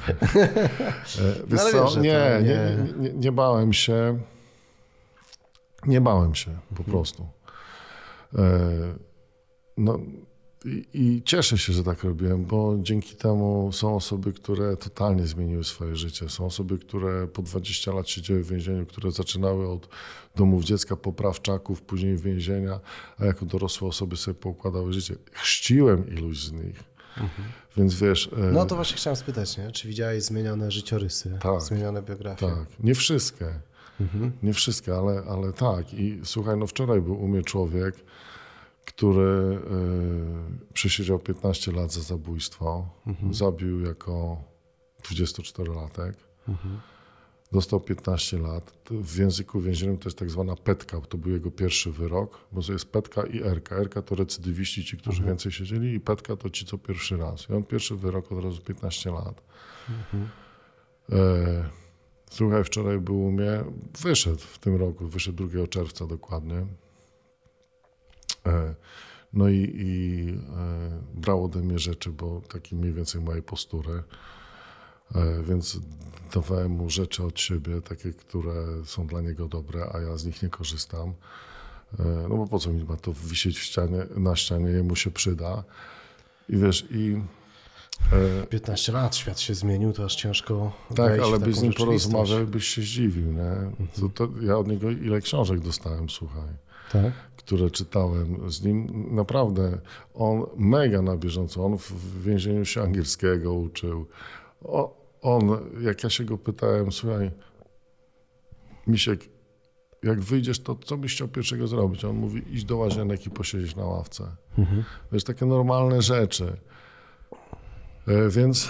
E, no, wiesz co? Nie, nie, nie, nie bałem się. Nie bałem się po mhm. prostu. E, no, i, I cieszę się, że tak robiłem, bo dzięki temu są osoby, które totalnie zmieniły swoje życie. Są osoby, które po 20 lat siedziały w więzieniu, które zaczynały od domów dziecka, poprawczaków, później więzienia, a jako dorosłe osoby sobie poukładały życie. Chrzciłem iluś z nich. Więc wiesz. E, no to właśnie chciałem spytać, nie? czy widziałeś zmienione życiorysy, tak, zmienione biografie? Tak, nie wszystkie. Mhm. Nie wszystkie, ale, ale tak. I słuchaj, no wczoraj był u mnie człowiek, który y, przesiedział 15 lat za zabójstwo. Mhm. Zabił jako 24-latek. Mhm. Dostał 15 lat. W języku więziennym to jest tak zwana petka, to był jego pierwszy wyrok, bo to jest petka i erka. Erka to recydywiści, ci, którzy mhm. więcej siedzieli i petka to ci, co pierwszy raz. I on pierwszy wyrok od razu 15 lat. Mhm. E, słuchaj, wczoraj był u mnie, wyszedł w tym roku, wyszedł 2 czerwca dokładnie. E, no i, i e, brał ode mnie rzeczy, bo taki mniej więcej mojej postury. E, więc dawałem mu rzeczy od siebie, takie, które są dla niego dobre, a ja z nich nie korzystam. E, no bo po co mi ma to wisieć ścianie, na ścianie, jemu się przyda. I wiesz, i 15 e, lat, świat się zmienił, to aż ciężko. Tak, ale byś z nim porozmawiał, byś się zdziwił. Nie? To, to ja od niego ile książek dostałem, słuchaj, tak? które czytałem z nim. Naprawdę, on mega na bieżąco. On w więzieniu się angielskiego uczył. O, on, jak ja się go pytałem, słuchaj, Misiek, jak wyjdziesz, to co byś chciał pierwszego zrobić? On mówi, idź do łazienek i posiedzieć na ławce. Mhm. Wiesz, takie normalne rzeczy. E, więc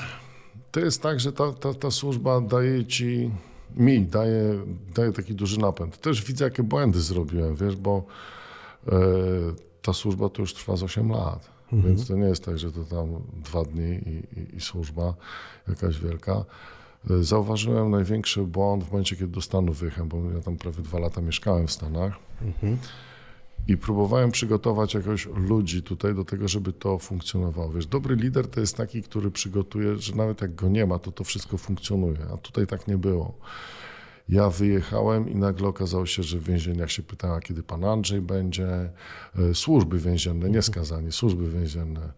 to jest tak, że ta, ta, ta służba daje ci, mi daje, daje taki duży napęd. Też widzę, jakie błędy zrobiłem, wiesz, bo e, ta służba to już trwa z 8 lat. Mhm. Więc to nie jest tak, że to tam dwa dni i, i, i służba jakaś wielka. E, zauważyłem największy błąd w momencie, kiedy do Stanów wyjechałem, bo ja tam prawie dwa lata mieszkałem w Stanach. Mhm. I próbowałem przygotować jakoś ludzi tutaj do tego, żeby to funkcjonowało. Wiesz, dobry lider to jest taki, który przygotuje, że nawet jak go nie ma, to to wszystko funkcjonuje. A tutaj tak nie było. Ja wyjechałem i nagle okazało się, że w więzieniach się pytała, kiedy pan Andrzej będzie. E, służby więzienne, nie skazani, służby więzienne.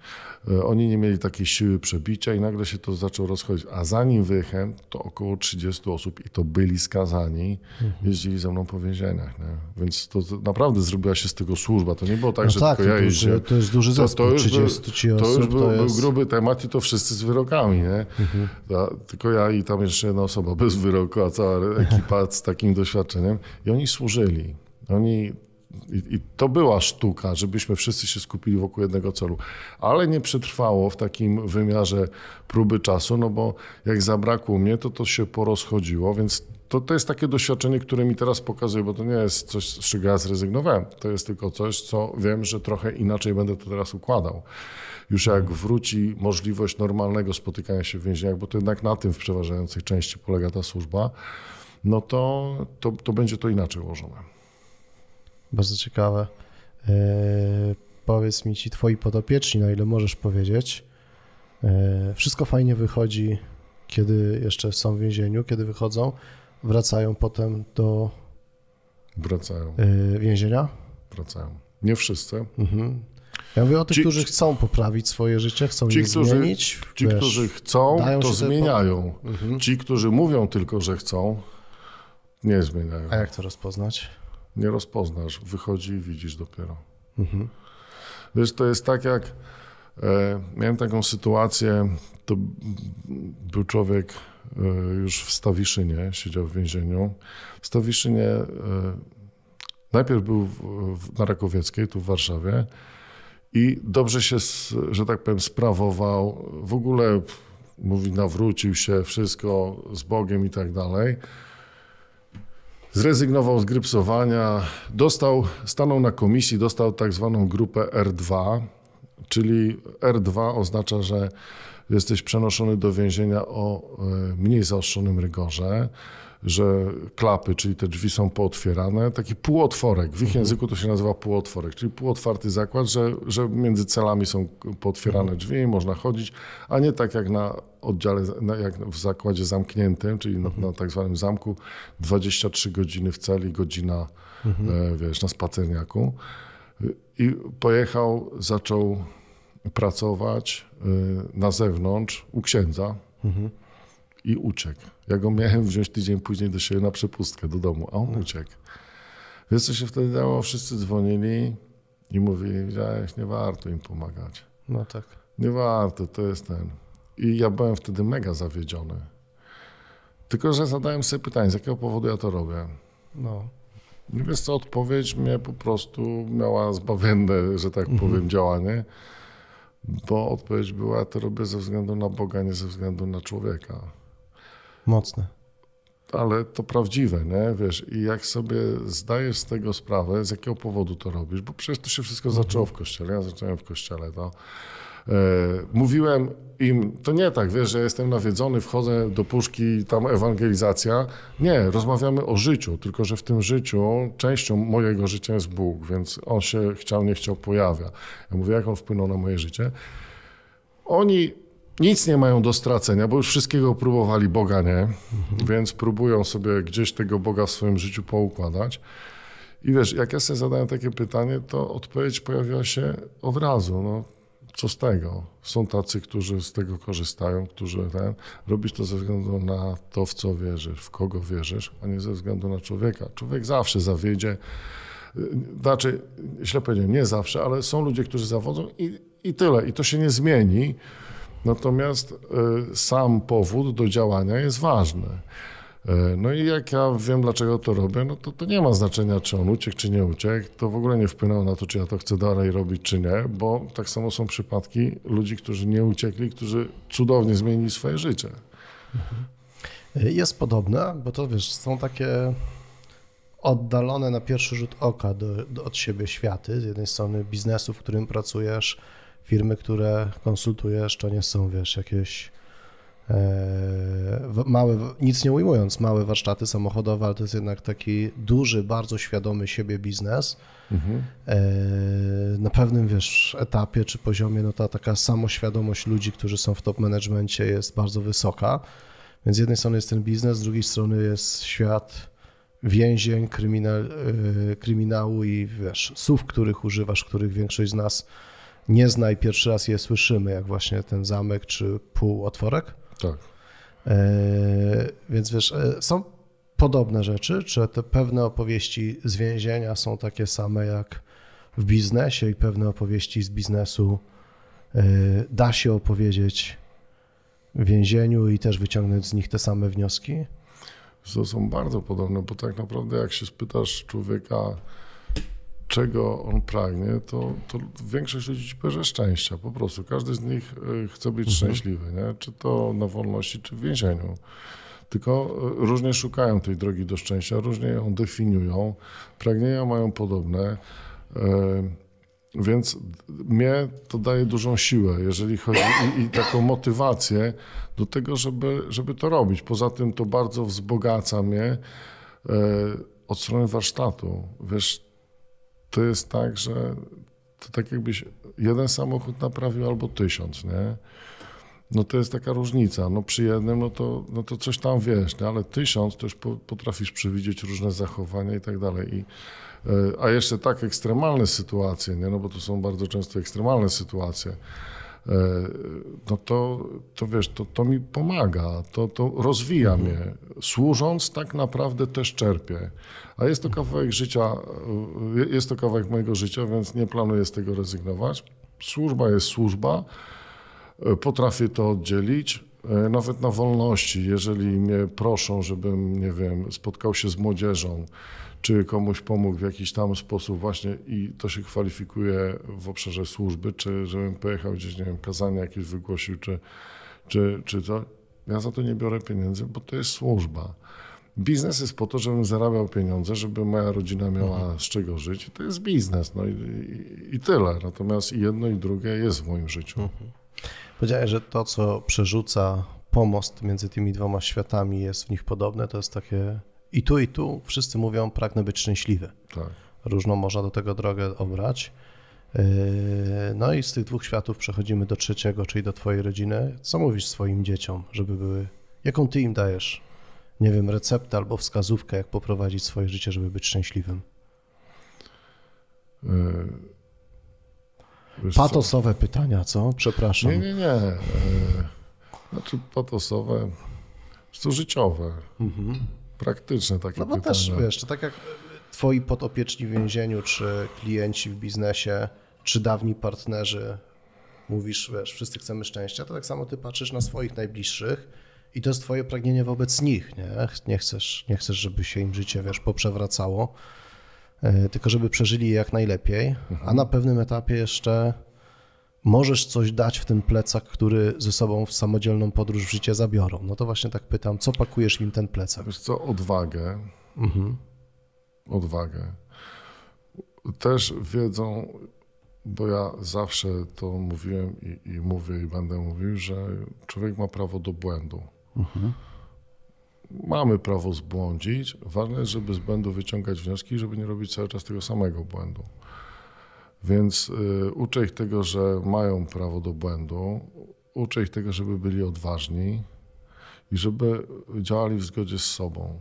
E, oni nie mieli takiej siły przebicia i nagle się to zaczęło rozchodzić. A zanim wyjechałem, to około 30 osób i to byli skazani, mhm. jeździli ze mną po więzieniach. Nie? Więc to, naprawdę zrobiła się z tego służba. To nie było tak, no że tak, tylko ja jeździłem. To jest duży zespół, to, to 30 osób. To już był, to jest... był, gruby temat i to wszyscy z wyrokami. Nie? Mhm. tylko ja i tam jeszcze jedna osoba bez wyroku, a cała ekipa [laughs] ekipa z takim doświadczeniem i oni służyli. Oni i, to była sztuka, żebyśmy wszyscy się skupili wokół jednego celu. Ale nie przetrwało w takim wymiarze próby czasu, no bo jak zabrakło mnie, to to się porozchodziło, więc to, to jest takie doświadczenie, które mi teraz pokazuje, bo to nie jest coś, z czego ja zrezygnowałem. To jest tylko coś, co wiem, że trochę inaczej będę to teraz układał. Już jak wróci możliwość normalnego spotykania się w więzieniach, bo to jednak na tym w przeważającej części polega ta służba, no to, to, to będzie to inaczej ułożone. Bardzo ciekawe. E, powiedz mi ci twoi podopieczni, na ile możesz powiedzieć. E, wszystko fajnie wychodzi, kiedy jeszcze są w więzieniu, kiedy wychodzą, wracają potem do wracają. E, więzienia? Wracają. Nie wszyscy. Mhm. Ja mówię o tych, ci, którzy chcą poprawić swoje życie, chcą ci, je którzy, zmienić. Ci, wiesz, którzy chcą, to zmieniają. Mhm. Ci, którzy mówią tylko, że chcą, nie zmieniają. A jak to rozpoznać? Nie rozpoznasz. Wychodzi i widzisz dopiero. Mhm. Wiesz, to jest tak jak e, miałem taką sytuację, to był człowiek e, już w Stawiszynie, siedział w więzieniu. W Stawiszynie e, najpierw był w, w, na Rakowieckiej, tu w Warszawie i dobrze się, że tak powiem, sprawował. W ogóle mówi, nawrócił się, wszystko z Bogiem i tak dalej zrezygnował z grypsowania, dostał, stanął na komisji, dostał tak zwaną grupę R2, czyli R2 oznacza, że jesteś przenoszony do więzienia o e, mniej zaostrzonym rygorze że klapy, czyli te drzwi są pootwierane, taki półotworek, w ich mhm. języku to się nazywa półotworek, czyli półotwarty zakład, że, że między celami są pootwierane mhm. drzwi i można chodzić, a nie tak jak na oddziale, jak w zakładzie zamkniętym, czyli mhm. na, na tak zwanym zamku, 23 godziny w celi, godzina mhm. e, wiesz, na spacerniaku. I pojechał, zaczął pracować e, na zewnątrz u księdza. Mhm i uciekł. Ja go miałem wziąć tydzień później do siebie na przepustkę do domu, a on no. uciekł. Wiesz, co się wtedy dało? Wszyscy dzwonili i mówili, widziałeś, nie warto im pomagać. No tak. Nie warto, to jest ten. I ja byłem wtedy mega zawiedziony. Tylko, że zadałem sobie pytanie, z jakiego powodu ja to robię. No. I no wiesz co, odpowiedź mnie po prostu miała zbawienne, że tak mhm. powiem, mhm. działanie. Bo odpowiedź była, to robię ze względu na Boga, nie ze względu na człowieka. Mocne. Ale to prawdziwe, nie? Wiesz, i jak sobie zdajesz z tego sprawę, z jakiego powodu to robisz, bo przecież to się wszystko mhm. zaczęło w kościele, ja zacząłem w kościele, to no. e, mówiłem im, to nie tak, wiesz, że jestem nawiedzony, wchodzę do puszki, tam ewangelizacja. Nie, rozmawiamy o życiu, tylko że w tym życiu częścią mojego życia jest Bóg, więc On się chciał, nie chciał pojawia. Ja mówię, jak On wpłynął na moje życie. Oni nic nie mają do stracenia, bo już wszystkiego próbowali Boga, nie? Mhm. Więc próbują sobie gdzieś tego Boga w swoim życiu poukładać. I wiesz, jak ja sobie zadałem takie pytanie, to odpowiedź pojawiła się od razu. No, co z tego? Są tacy, którzy z tego korzystają, którzy ten, robisz to ze względu na to, w co wierzysz, w kogo wierzysz, a nie ze względu na człowieka. Człowiek zawsze zawiedzie. Y, znaczy, źle powiedziałem, nie zawsze, ale są ludzie, którzy zawodzą i, i tyle. I to się nie zmieni. Natomiast e, sam powód do działania jest ważny. E, no i jak ja wiem, dlaczego to robię, no to, to nie ma znaczenia, czy on uciekł, czy nie uciekł. To w ogóle nie wpłynęło na to, czy ja to chcę dalej robić, czy nie, bo tak samo są przypadki ludzi, którzy nie uciekli, którzy cudownie zmienili swoje życie. Mhm. Jest podobne, bo to wiesz, są takie oddalone na pierwszy rzut oka do, do, od siebie światy. Z jednej strony biznesu, w którym pracujesz, firmy, które konsultujesz, to nie są, wiesz, jakieś e, małe, nic nie ujmując, małe warsztaty samochodowe, ale to jest jednak taki duży, bardzo świadomy siebie biznes. Mhm. E, na pewnym, wiesz, etapie czy poziomie, no ta taka samoświadomość ludzi, którzy są w top managementie, jest bardzo wysoka. Więc z jednej strony jest ten biznes, z drugiej strony jest świat więzień, kryminal, e, kryminału i wiesz, słów, których używasz, których większość z nas nie zna i pierwszy raz je słyszymy, jak właśnie ten zamek czy pół otworek. Tak. E, więc wiesz, e, są podobne rzeczy, czy te pewne opowieści z więzienia są takie same jak w biznesie i pewne opowieści z biznesu e, da się opowiedzieć w więzieniu i też wyciągnąć z nich te same wnioski? To są bardzo podobne, bo tak naprawdę jak się spytasz człowieka, czego on pragnie, to, to większość ludzi bierze szczęścia po prostu. Każdy z nich e, chce być mhm. szczęśliwy, nie? czy to na wolności, czy w więzieniu. Tylko e, różnie szukają tej drogi do szczęścia, różnie ją definiują, pragnienia mają podobne. E, więc mnie to daje dużą siłę, jeżeli chodzi i, i, taką motywację do tego, żeby, żeby to robić. Poza tym to bardzo wzbogaca mnie od strony warsztatu. Wiesz, to jest tak, że to tak jakbyś jeden samochód naprawił albo tysiąc, nie? No to jest taka różnica. No przy jednym, no to, no to coś tam wiesz, nie? ale tysiąc to już po, potrafisz przewidzieć różne zachowania i tak dalej. I, e, a jeszcze tak ekstremalne sytuacje, nie? no bo to są bardzo często ekstremalne sytuacje. E, no to, to wiesz, to, to mi pomaga, to, to rozwija mhm. mnie. Służąc tak naprawdę też czerpię. A jest to kawałek życia, e, jest to kawałek mojego życia, więc nie planuję z tego rezygnować. Służba jest służba, e, potrafię to oddzielić. Nawet na wolności, jeżeli mnie proszą, żebym, nie wiem, spotkał się z młodzieżą, czy komuś pomógł w jakiś tam sposób właśnie i to się kwalifikuje w obszarze służby, czy żebym pojechał gdzieś, nie wiem, kazanie jakieś wygłosił, czy, czy, czy to. Ja za to nie biorę pieniędzy, bo to jest służba. Biznes jest po to, żebym zarabiał pieniądze, żeby moja rodzina miała mhm. z czego żyć. To jest biznes, no i, i, i tyle. Natomiast jedno i drugie jest w moim życiu. Mhm. Powiedziałeś, że to, co przerzuca pomost między tymi dwoma światami jest w nich podobne, to jest takie i tu, i tu wszyscy mówią, pragnę być szczęśliwy. Tak. Różną można do tego drogę obrać. Yy, no i z tych dwóch światów przechodzimy do trzeciego, czyli do twojej rodziny. Co mówisz swoim dzieciom, żeby były, jaką ty im dajesz, nie wiem, receptę albo wskazówkę, jak poprowadzić swoje życie, żeby być szczęśliwym? Yy, wiesz patosowe co? pytania, co? Przepraszam. Nie, nie, nie. Yy, znaczy patosowe, to życiowe. Mhm praktyczne takie No bo pytania. też, wiesz, to tak jak twoi podopieczni w więzieniu, czy klienci w biznesie, czy dawni partnerzy, mówisz, wiesz, wszyscy chcemy szczęścia, to tak samo ty patrzysz na swoich najbliższych i to jest twoje pragnienie wobec nich, nie? Nie chcesz, nie chcesz żeby się im życie, wiesz, poprzewracało, e, tylko żeby przeżyli je jak najlepiej, a na pewnym etapie jeszcze możesz coś dać w ten plecak, który ze sobą w samodzielną podróż w życie zabiorą. No to właśnie tak pytam, co pakujesz im ten plecak? Wiesz co, odwagę. Mhm. Odwagę. Też wiedzą, bo ja zawsze to mówiłem i, i mówię i będę mówił, że człowiek ma prawo do błędu. Mhm. Mamy prawo zbłądzić, ważne jest, żeby z błędu wyciągać wnioski, żeby nie robić cały czas tego samego błędu. Więc y, uczę ich tego, że mają prawo do błędu, uczę ich tego, żeby byli odważni i żeby działali w zgodzie z sobą.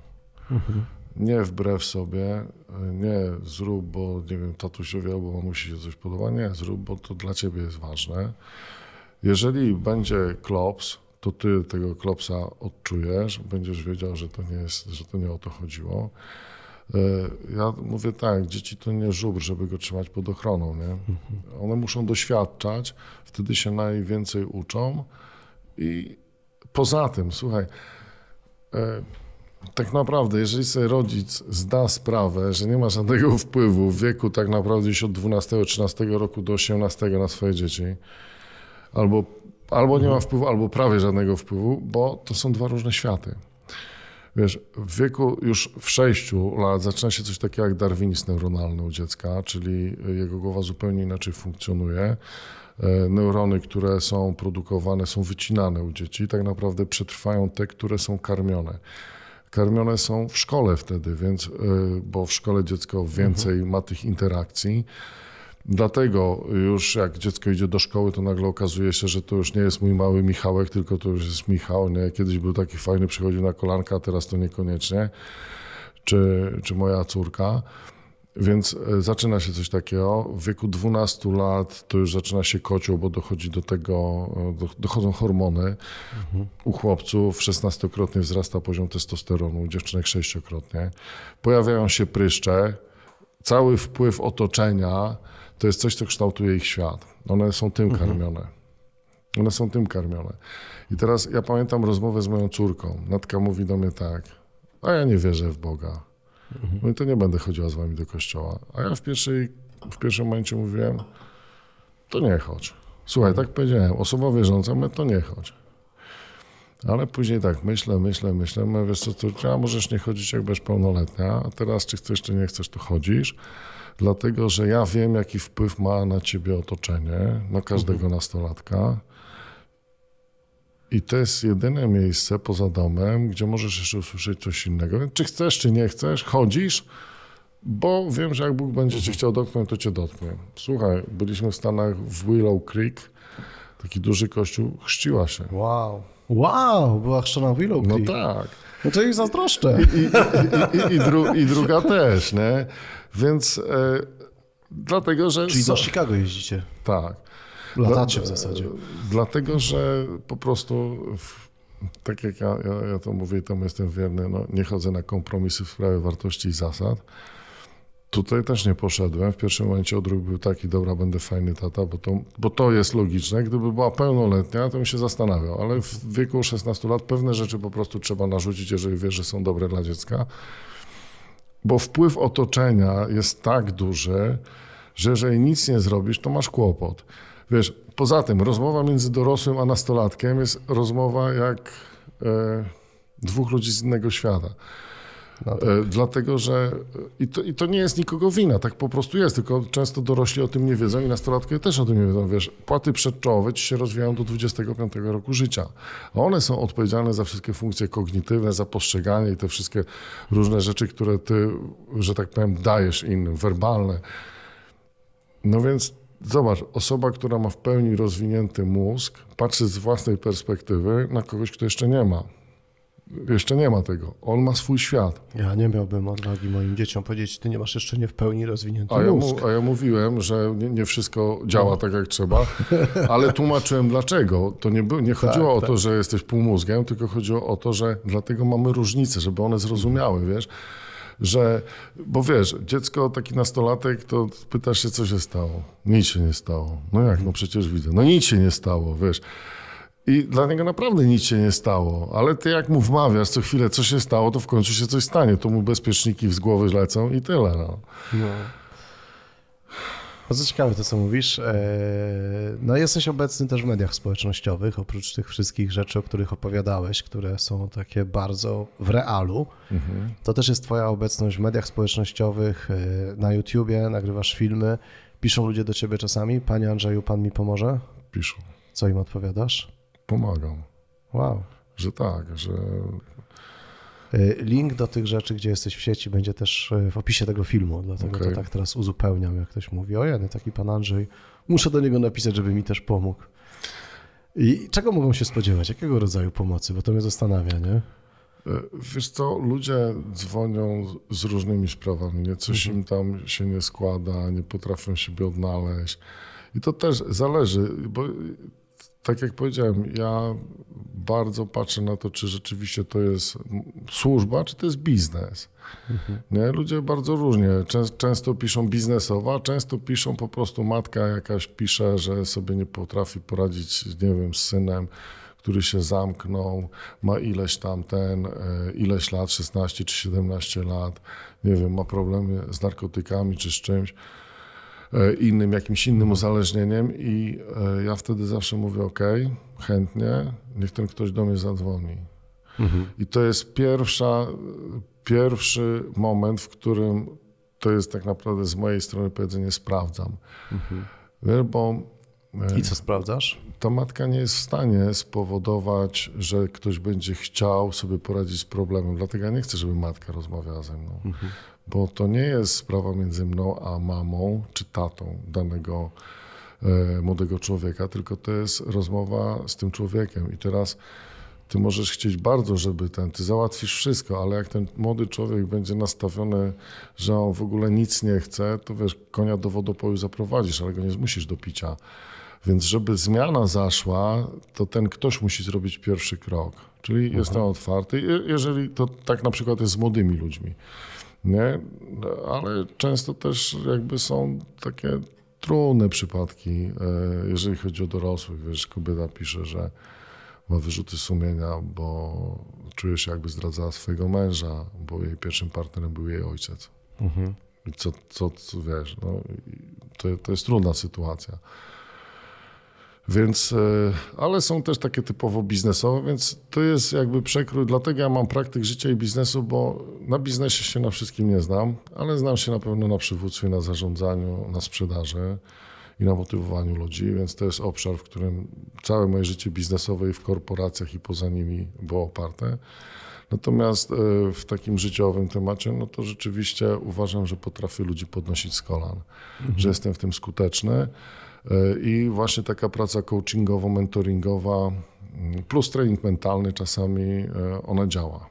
Mhm. Nie wbrew sobie, nie zrób, bo nie wiem, tatusiowi albo mamusi się coś podoba, nie zrób, bo to dla ciebie jest ważne. Jeżeli będzie klops, to ty tego klopsa odczujesz, będziesz wiedział, że to nie jest, że to nie o to chodziło. E, ja mówię tak, dzieci to nie żubr, żeby go trzymać pod ochroną. Nie? Mhm. One muszą doświadczać, wtedy się najwięcej uczą. I poza tym, słuchaj, e, tak naprawdę, jeżeli sobie rodzic zda sprawę, że nie ma żadnego [laughs] wpływu w wieku tak naprawdę już od 12-13 roku do 18 na swoje dzieci, albo, albo nie ma wpływu, albo prawie żadnego wpływu, bo to są dwa różne światy wiesz, w wieku już w 6 lat zaczyna się coś takiego jak darwinizm neuronalny u dziecka, czyli jego głowa zupełnie inaczej funkcjonuje. E, neurony, które są produkowane, są wycinane u dzieci tak naprawdę przetrwają te, które są karmione karmione są w szkole wtedy, więc, e, bo w szkole dziecko więcej ma tych interakcji. Dlatego już jak dziecko idzie do szkoły, to nagle okazuje się, że to już nie jest mój mały Michałek, tylko to już jest Michał. Nie? Kiedyś był taki fajny, przychodził na kolanka, teraz to niekoniecznie. Czy, czy moja córka. Więc e, zaczyna się coś takiego. W wieku 12 lat to już zaczyna się kocioł, bo dochodzi do tego, e, dochodzą hormony. Mhm. U chłopców 16-krotnie wzrasta poziom testosteronu, u dziewczynek sześciokrotnie. Pojawiają się pryszcze, cały wpływ otoczenia to jest coś, co kształtuje ich świat. One są tym mhm. karmione. One są tym karmione. I teraz ja pamiętam rozmowę z moją córką. Natka mówi do mnie tak, a ja nie wierzę w Boga. No to nie będę chodziła z wami do kościoła. A ja w, pierwszej, w pierwszym momencie mówiłem, to nie chodź. Słuchaj, tak powiedziałem, osoba wierząca, my to nie chodź. Ale później tak, myślę, myślę, myślę, mówię, wiesz co, ty, a możesz nie chodzić jak będziesz pełnoletnia, a teraz czy chcesz, czy nie chcesz, to chodzisz dlatego że ja wiem, jaki wpływ ma na ciebie otoczenie, na każdego mhm. nastolatka. I to jest jedyne miejsce poza domem, gdzie możesz jeszcze usłyszeć coś innego. Czy chcesz, czy nie chcesz, chodzisz, bo wiem, że jak Bóg będzie cię mhm. chciał dotknąć, to cię dotknie. Słuchaj, byliśmy w Stanach w Willow Creek, taki duży kościół, chrzciła się. Wow. Wow, była chrzczona Willow no Creek. No tak. No to ich zazdroszczę. I, i, i, i, dru, i druga też, nie? Więc e, dlatego, że... Czyli do Chicago jeździcie. Tak. Latacie w zasadzie. Dlatego, że po prostu, w, tak jak ja, ja, ja, to mówię, temu jestem wierny, no, nie chodzę na kompromisy w sprawie wartości i zasad. Tutaj też nie poszedłem. W pierwszym momencie odruch był taki, dobra, będę fajny tata, bo to, bo to jest logiczne. Gdyby była pełnoletnia, to bym się zastanawiał, ale w wieku 16 lat pewne rzeczy po prostu trzeba narzucić, jeżeli wiesz, że są dobre dla dziecka. Bo wpływ otoczenia jest tak duży, że jeżeli nic nie zrobisz, to masz kłopot. Wiesz, poza tym rozmowa między dorosłym a nastolatkiem jest rozmowa jak e, dwóch ludzi z innego świata. No tak. E, dlatego, że e, i to, i to nie jest nikogo wina, tak po prostu jest, tylko często dorośli o tym nie wiedzą i nastolatkowie też o tym nie wiedzą. Wiesz, płaty przedczołowe ci się rozwijają do 25 roku życia, a one są odpowiedzialne za wszystkie funkcje kognitywne, za postrzeganie i te wszystkie różne rzeczy, które ty, że tak powiem, dajesz innym, werbalne. No więc zobacz, osoba, która ma w pełni rozwinięty mózg, patrzy z własnej perspektywy na kogoś, kto jeszcze nie ma. Jeszcze nie ma tego. On ma swój świat. Ja nie miałbym odwagi moim dzieciom powiedzieć, ty nie masz jeszcze nie w pełni rozwinięty a ja mózg. a ja mówiłem, że nie, nie wszystko działa no. tak jak trzeba, [laughs] ale tłumaczyłem dlaczego. To nie, nie chodziło tak, o tak. to, że jesteś półmózgiem, tylko chodziło o to, że dlatego mamy różnice, żeby one zrozumiały, wiesz że, bo wiesz, dziecko, taki nastolatek, to pytasz się, co się stało. Nic się nie stało. No jak, no przecież widzę. No nic się nie stało, wiesz. I dla niego naprawdę nic się nie stało. Ale ty jak mu wmawiasz co chwilę, co się stało, to w końcu się coś stanie. To mu bezpieczniki z głowy lecą i tyle. No. no. Bardzo ciekawe to, co mówisz. E, no jesteś obecny też w mediach społecznościowych, oprócz tych wszystkich rzeczy, o których opowiadałeś, które są takie bardzo w realu. Mhm. To też jest twoja obecność w mediach społecznościowych, e, na YouTubie, nagrywasz filmy. Piszą ludzie do ciebie czasami, panie Andrzeju, pan mi pomoże? Piszą. Co im odpowiadasz? pomagam. Wow. Że tak, że. Y, link do tych rzeczy, gdzie jesteś w sieci, będzie też y, w opisie tego filmu, dlatego okay. to tak teraz uzupełniam, jak ktoś mówi, O, no taki pan Andrzej, muszę do niego napisać, żeby mi też pomógł. I czego mogą się spodziewać? Jakiego rodzaju pomocy? Bo to mnie zastanawia, nie? Y, wiesz co, ludzie dzwonią z różnymi sprawami, nie? coś mhm. im tam się nie składa, nie potrafią siebie odnaleźć. I to też zależy, bo tak jak powiedziałem, ja bardzo patrzę na to, czy rzeczywiście to jest służba, czy to jest biznes. Mhm. Nie? Ludzie bardzo różnie. Często piszą biznesowa, często piszą po prostu matka jakaś pisze, że sobie nie potrafi poradzić, nie wiem, z synem, który się zamknął, ma ileś tam ten, e, ileś lat, 16 czy 17 lat, nie wiem, ma problemy z narkotykami czy z czymś. E, innym, jakimś innym uzależnieniem i e, ja wtedy zawsze mówię ok, chętnie, niech ten ktoś do mnie zadzwoni. Mhm. I to jest pierwsza, pierwszy moment, w którym to jest tak naprawdę z mojej strony powiedzenie sprawdzam. Mhm. E, bo i co sprawdzasz? Ta matka nie jest w stanie spowodować, że ktoś będzie chciał sobie poradzić z problemem. Dlatego ja nie chcę, żeby matka rozmawiała ze mną. Mhm bo to nie jest sprawa między mną a mamą czy tatą danego e, młodego człowieka, tylko to jest rozmowa z tym człowiekiem. I teraz ty możesz chcieć bardzo, żeby ten, ty załatwisz wszystko, ale jak ten młody człowiek będzie nastawiony, że on w ogóle nic nie chce, to wiesz, konia do wodopoju zaprowadzisz, ale go nie zmusisz do picia. Więc żeby zmiana zaszła, to ten ktoś musi zrobić pierwszy krok. Czyli Aha. jestem mhm. otwarty, jeżeli to tak na przykład jest z młodymi ludźmi. Nie? Ale często też jakby są takie trudne przypadki, e, jeżeli chodzi o dorosłych. Wiesz, kobieta pisze, że ma wyrzuty sumienia, bo czuje się jakby zdradzała swojego męża, bo jej pierwszym partnerem był jej ojciec. Mhm. I co, co, co wiesz, no, to, to jest trudna sytuacja. Więc, e, ale są też takie typowo biznesowe, więc to jest jakby przekrój. Dlatego ja mam praktyk życia i biznesu, bo na biznesie się na wszystkim nie znam, ale znam się na pewno na przywództwie, na zarządzaniu, na sprzedaży i na motywowaniu ludzi, więc to jest obszar, w którym całe moje życie biznesowe i w korporacjach i poza nimi było oparte. Natomiast e, w takim życiowym temacie, no to rzeczywiście uważam, że potrafię ludzi podnosić z kolan, mhm. że jestem w tym skuteczny. I właśnie taka praca coachingowo, mentoringowa, plus trening mentalny czasami, e, ona działa.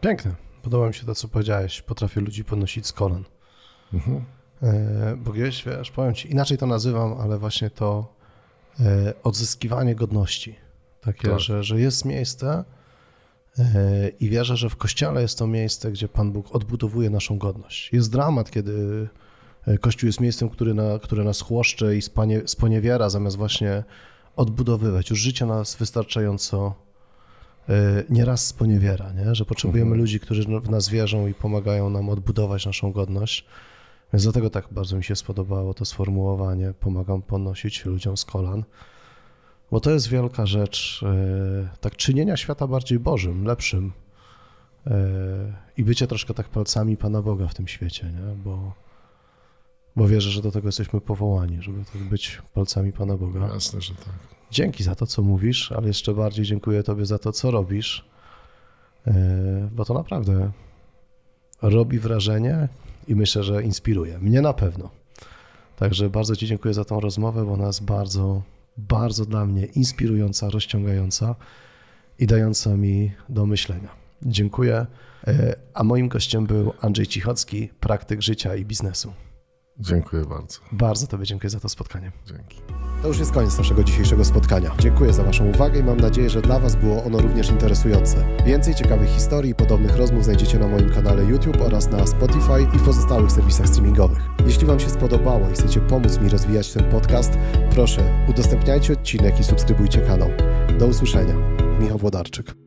Piękne. Podoba mi się to, co powiedziałeś. Potrafię ludzi podnosić z kolan. Mhm. E, bo gdzieś, wiesz, powiem ci, inaczej to nazywam, ale właśnie to e, odzyskiwanie godności. Takie, tak. że, że jest miejsce i wierzę, że w Kościele jest to miejsce, gdzie Pan Bóg odbudowuje naszą godność. Jest dramat, kiedy Kościół jest miejscem, który na, które nas chłoszcze i spanie, sponiewiara, zamiast właśnie odbudowywać. Już życie nas wystarczająco e, nieraz sponiewiera, nie? że potrzebujemy mhm. ludzi, którzy w nas wierzą i pomagają nam odbudować naszą godność. Więc dlatego tak bardzo mi się spodobało to sformułowanie, pomagam ponosić ludziom z kolan, bo to jest wielka rzecz e, tak czynienia świata bardziej Bożym, lepszym e, i bycie troszkę tak palcami Pana Boga w tym świecie, nie? bo bo wierzę, że do tego jesteśmy powołani, żeby tak być palcami Pana Boga. Jasne, że tak. Dzięki za to, co mówisz, ale jeszcze bardziej dziękuję Tobie za to, co robisz, e, bo to naprawdę robi wrażenie i myślę, że inspiruje. Mnie na pewno. Także bardzo Ci dziękuję za tą rozmowę, bo ona jest bardzo, bardzo dla mnie inspirująca, rozciągająca i dająca mi do myślenia. Dziękuję. E, a moim gościem był Andrzej Cichocki, praktyk życia i biznesu. Dziękuję bardzo. Bardzo Tobie dziękuję za to spotkanie. Dzięki. To już jest koniec naszego dzisiejszego spotkania. Dziękuję za Waszą uwagę i mam nadzieję, że dla Was było ono również interesujące. Więcej ciekawych historii i podobnych rozmów znajdziecie na moim kanale YouTube oraz na Spotify i pozostałych serwisach streamingowych. Jeśli Wam się spodobało i chcecie pomóc mi rozwijać ten podcast, proszę udostępniajcie odcinek i subskrybujcie kanał. Do usłyszenia. Michał Włodarczyk.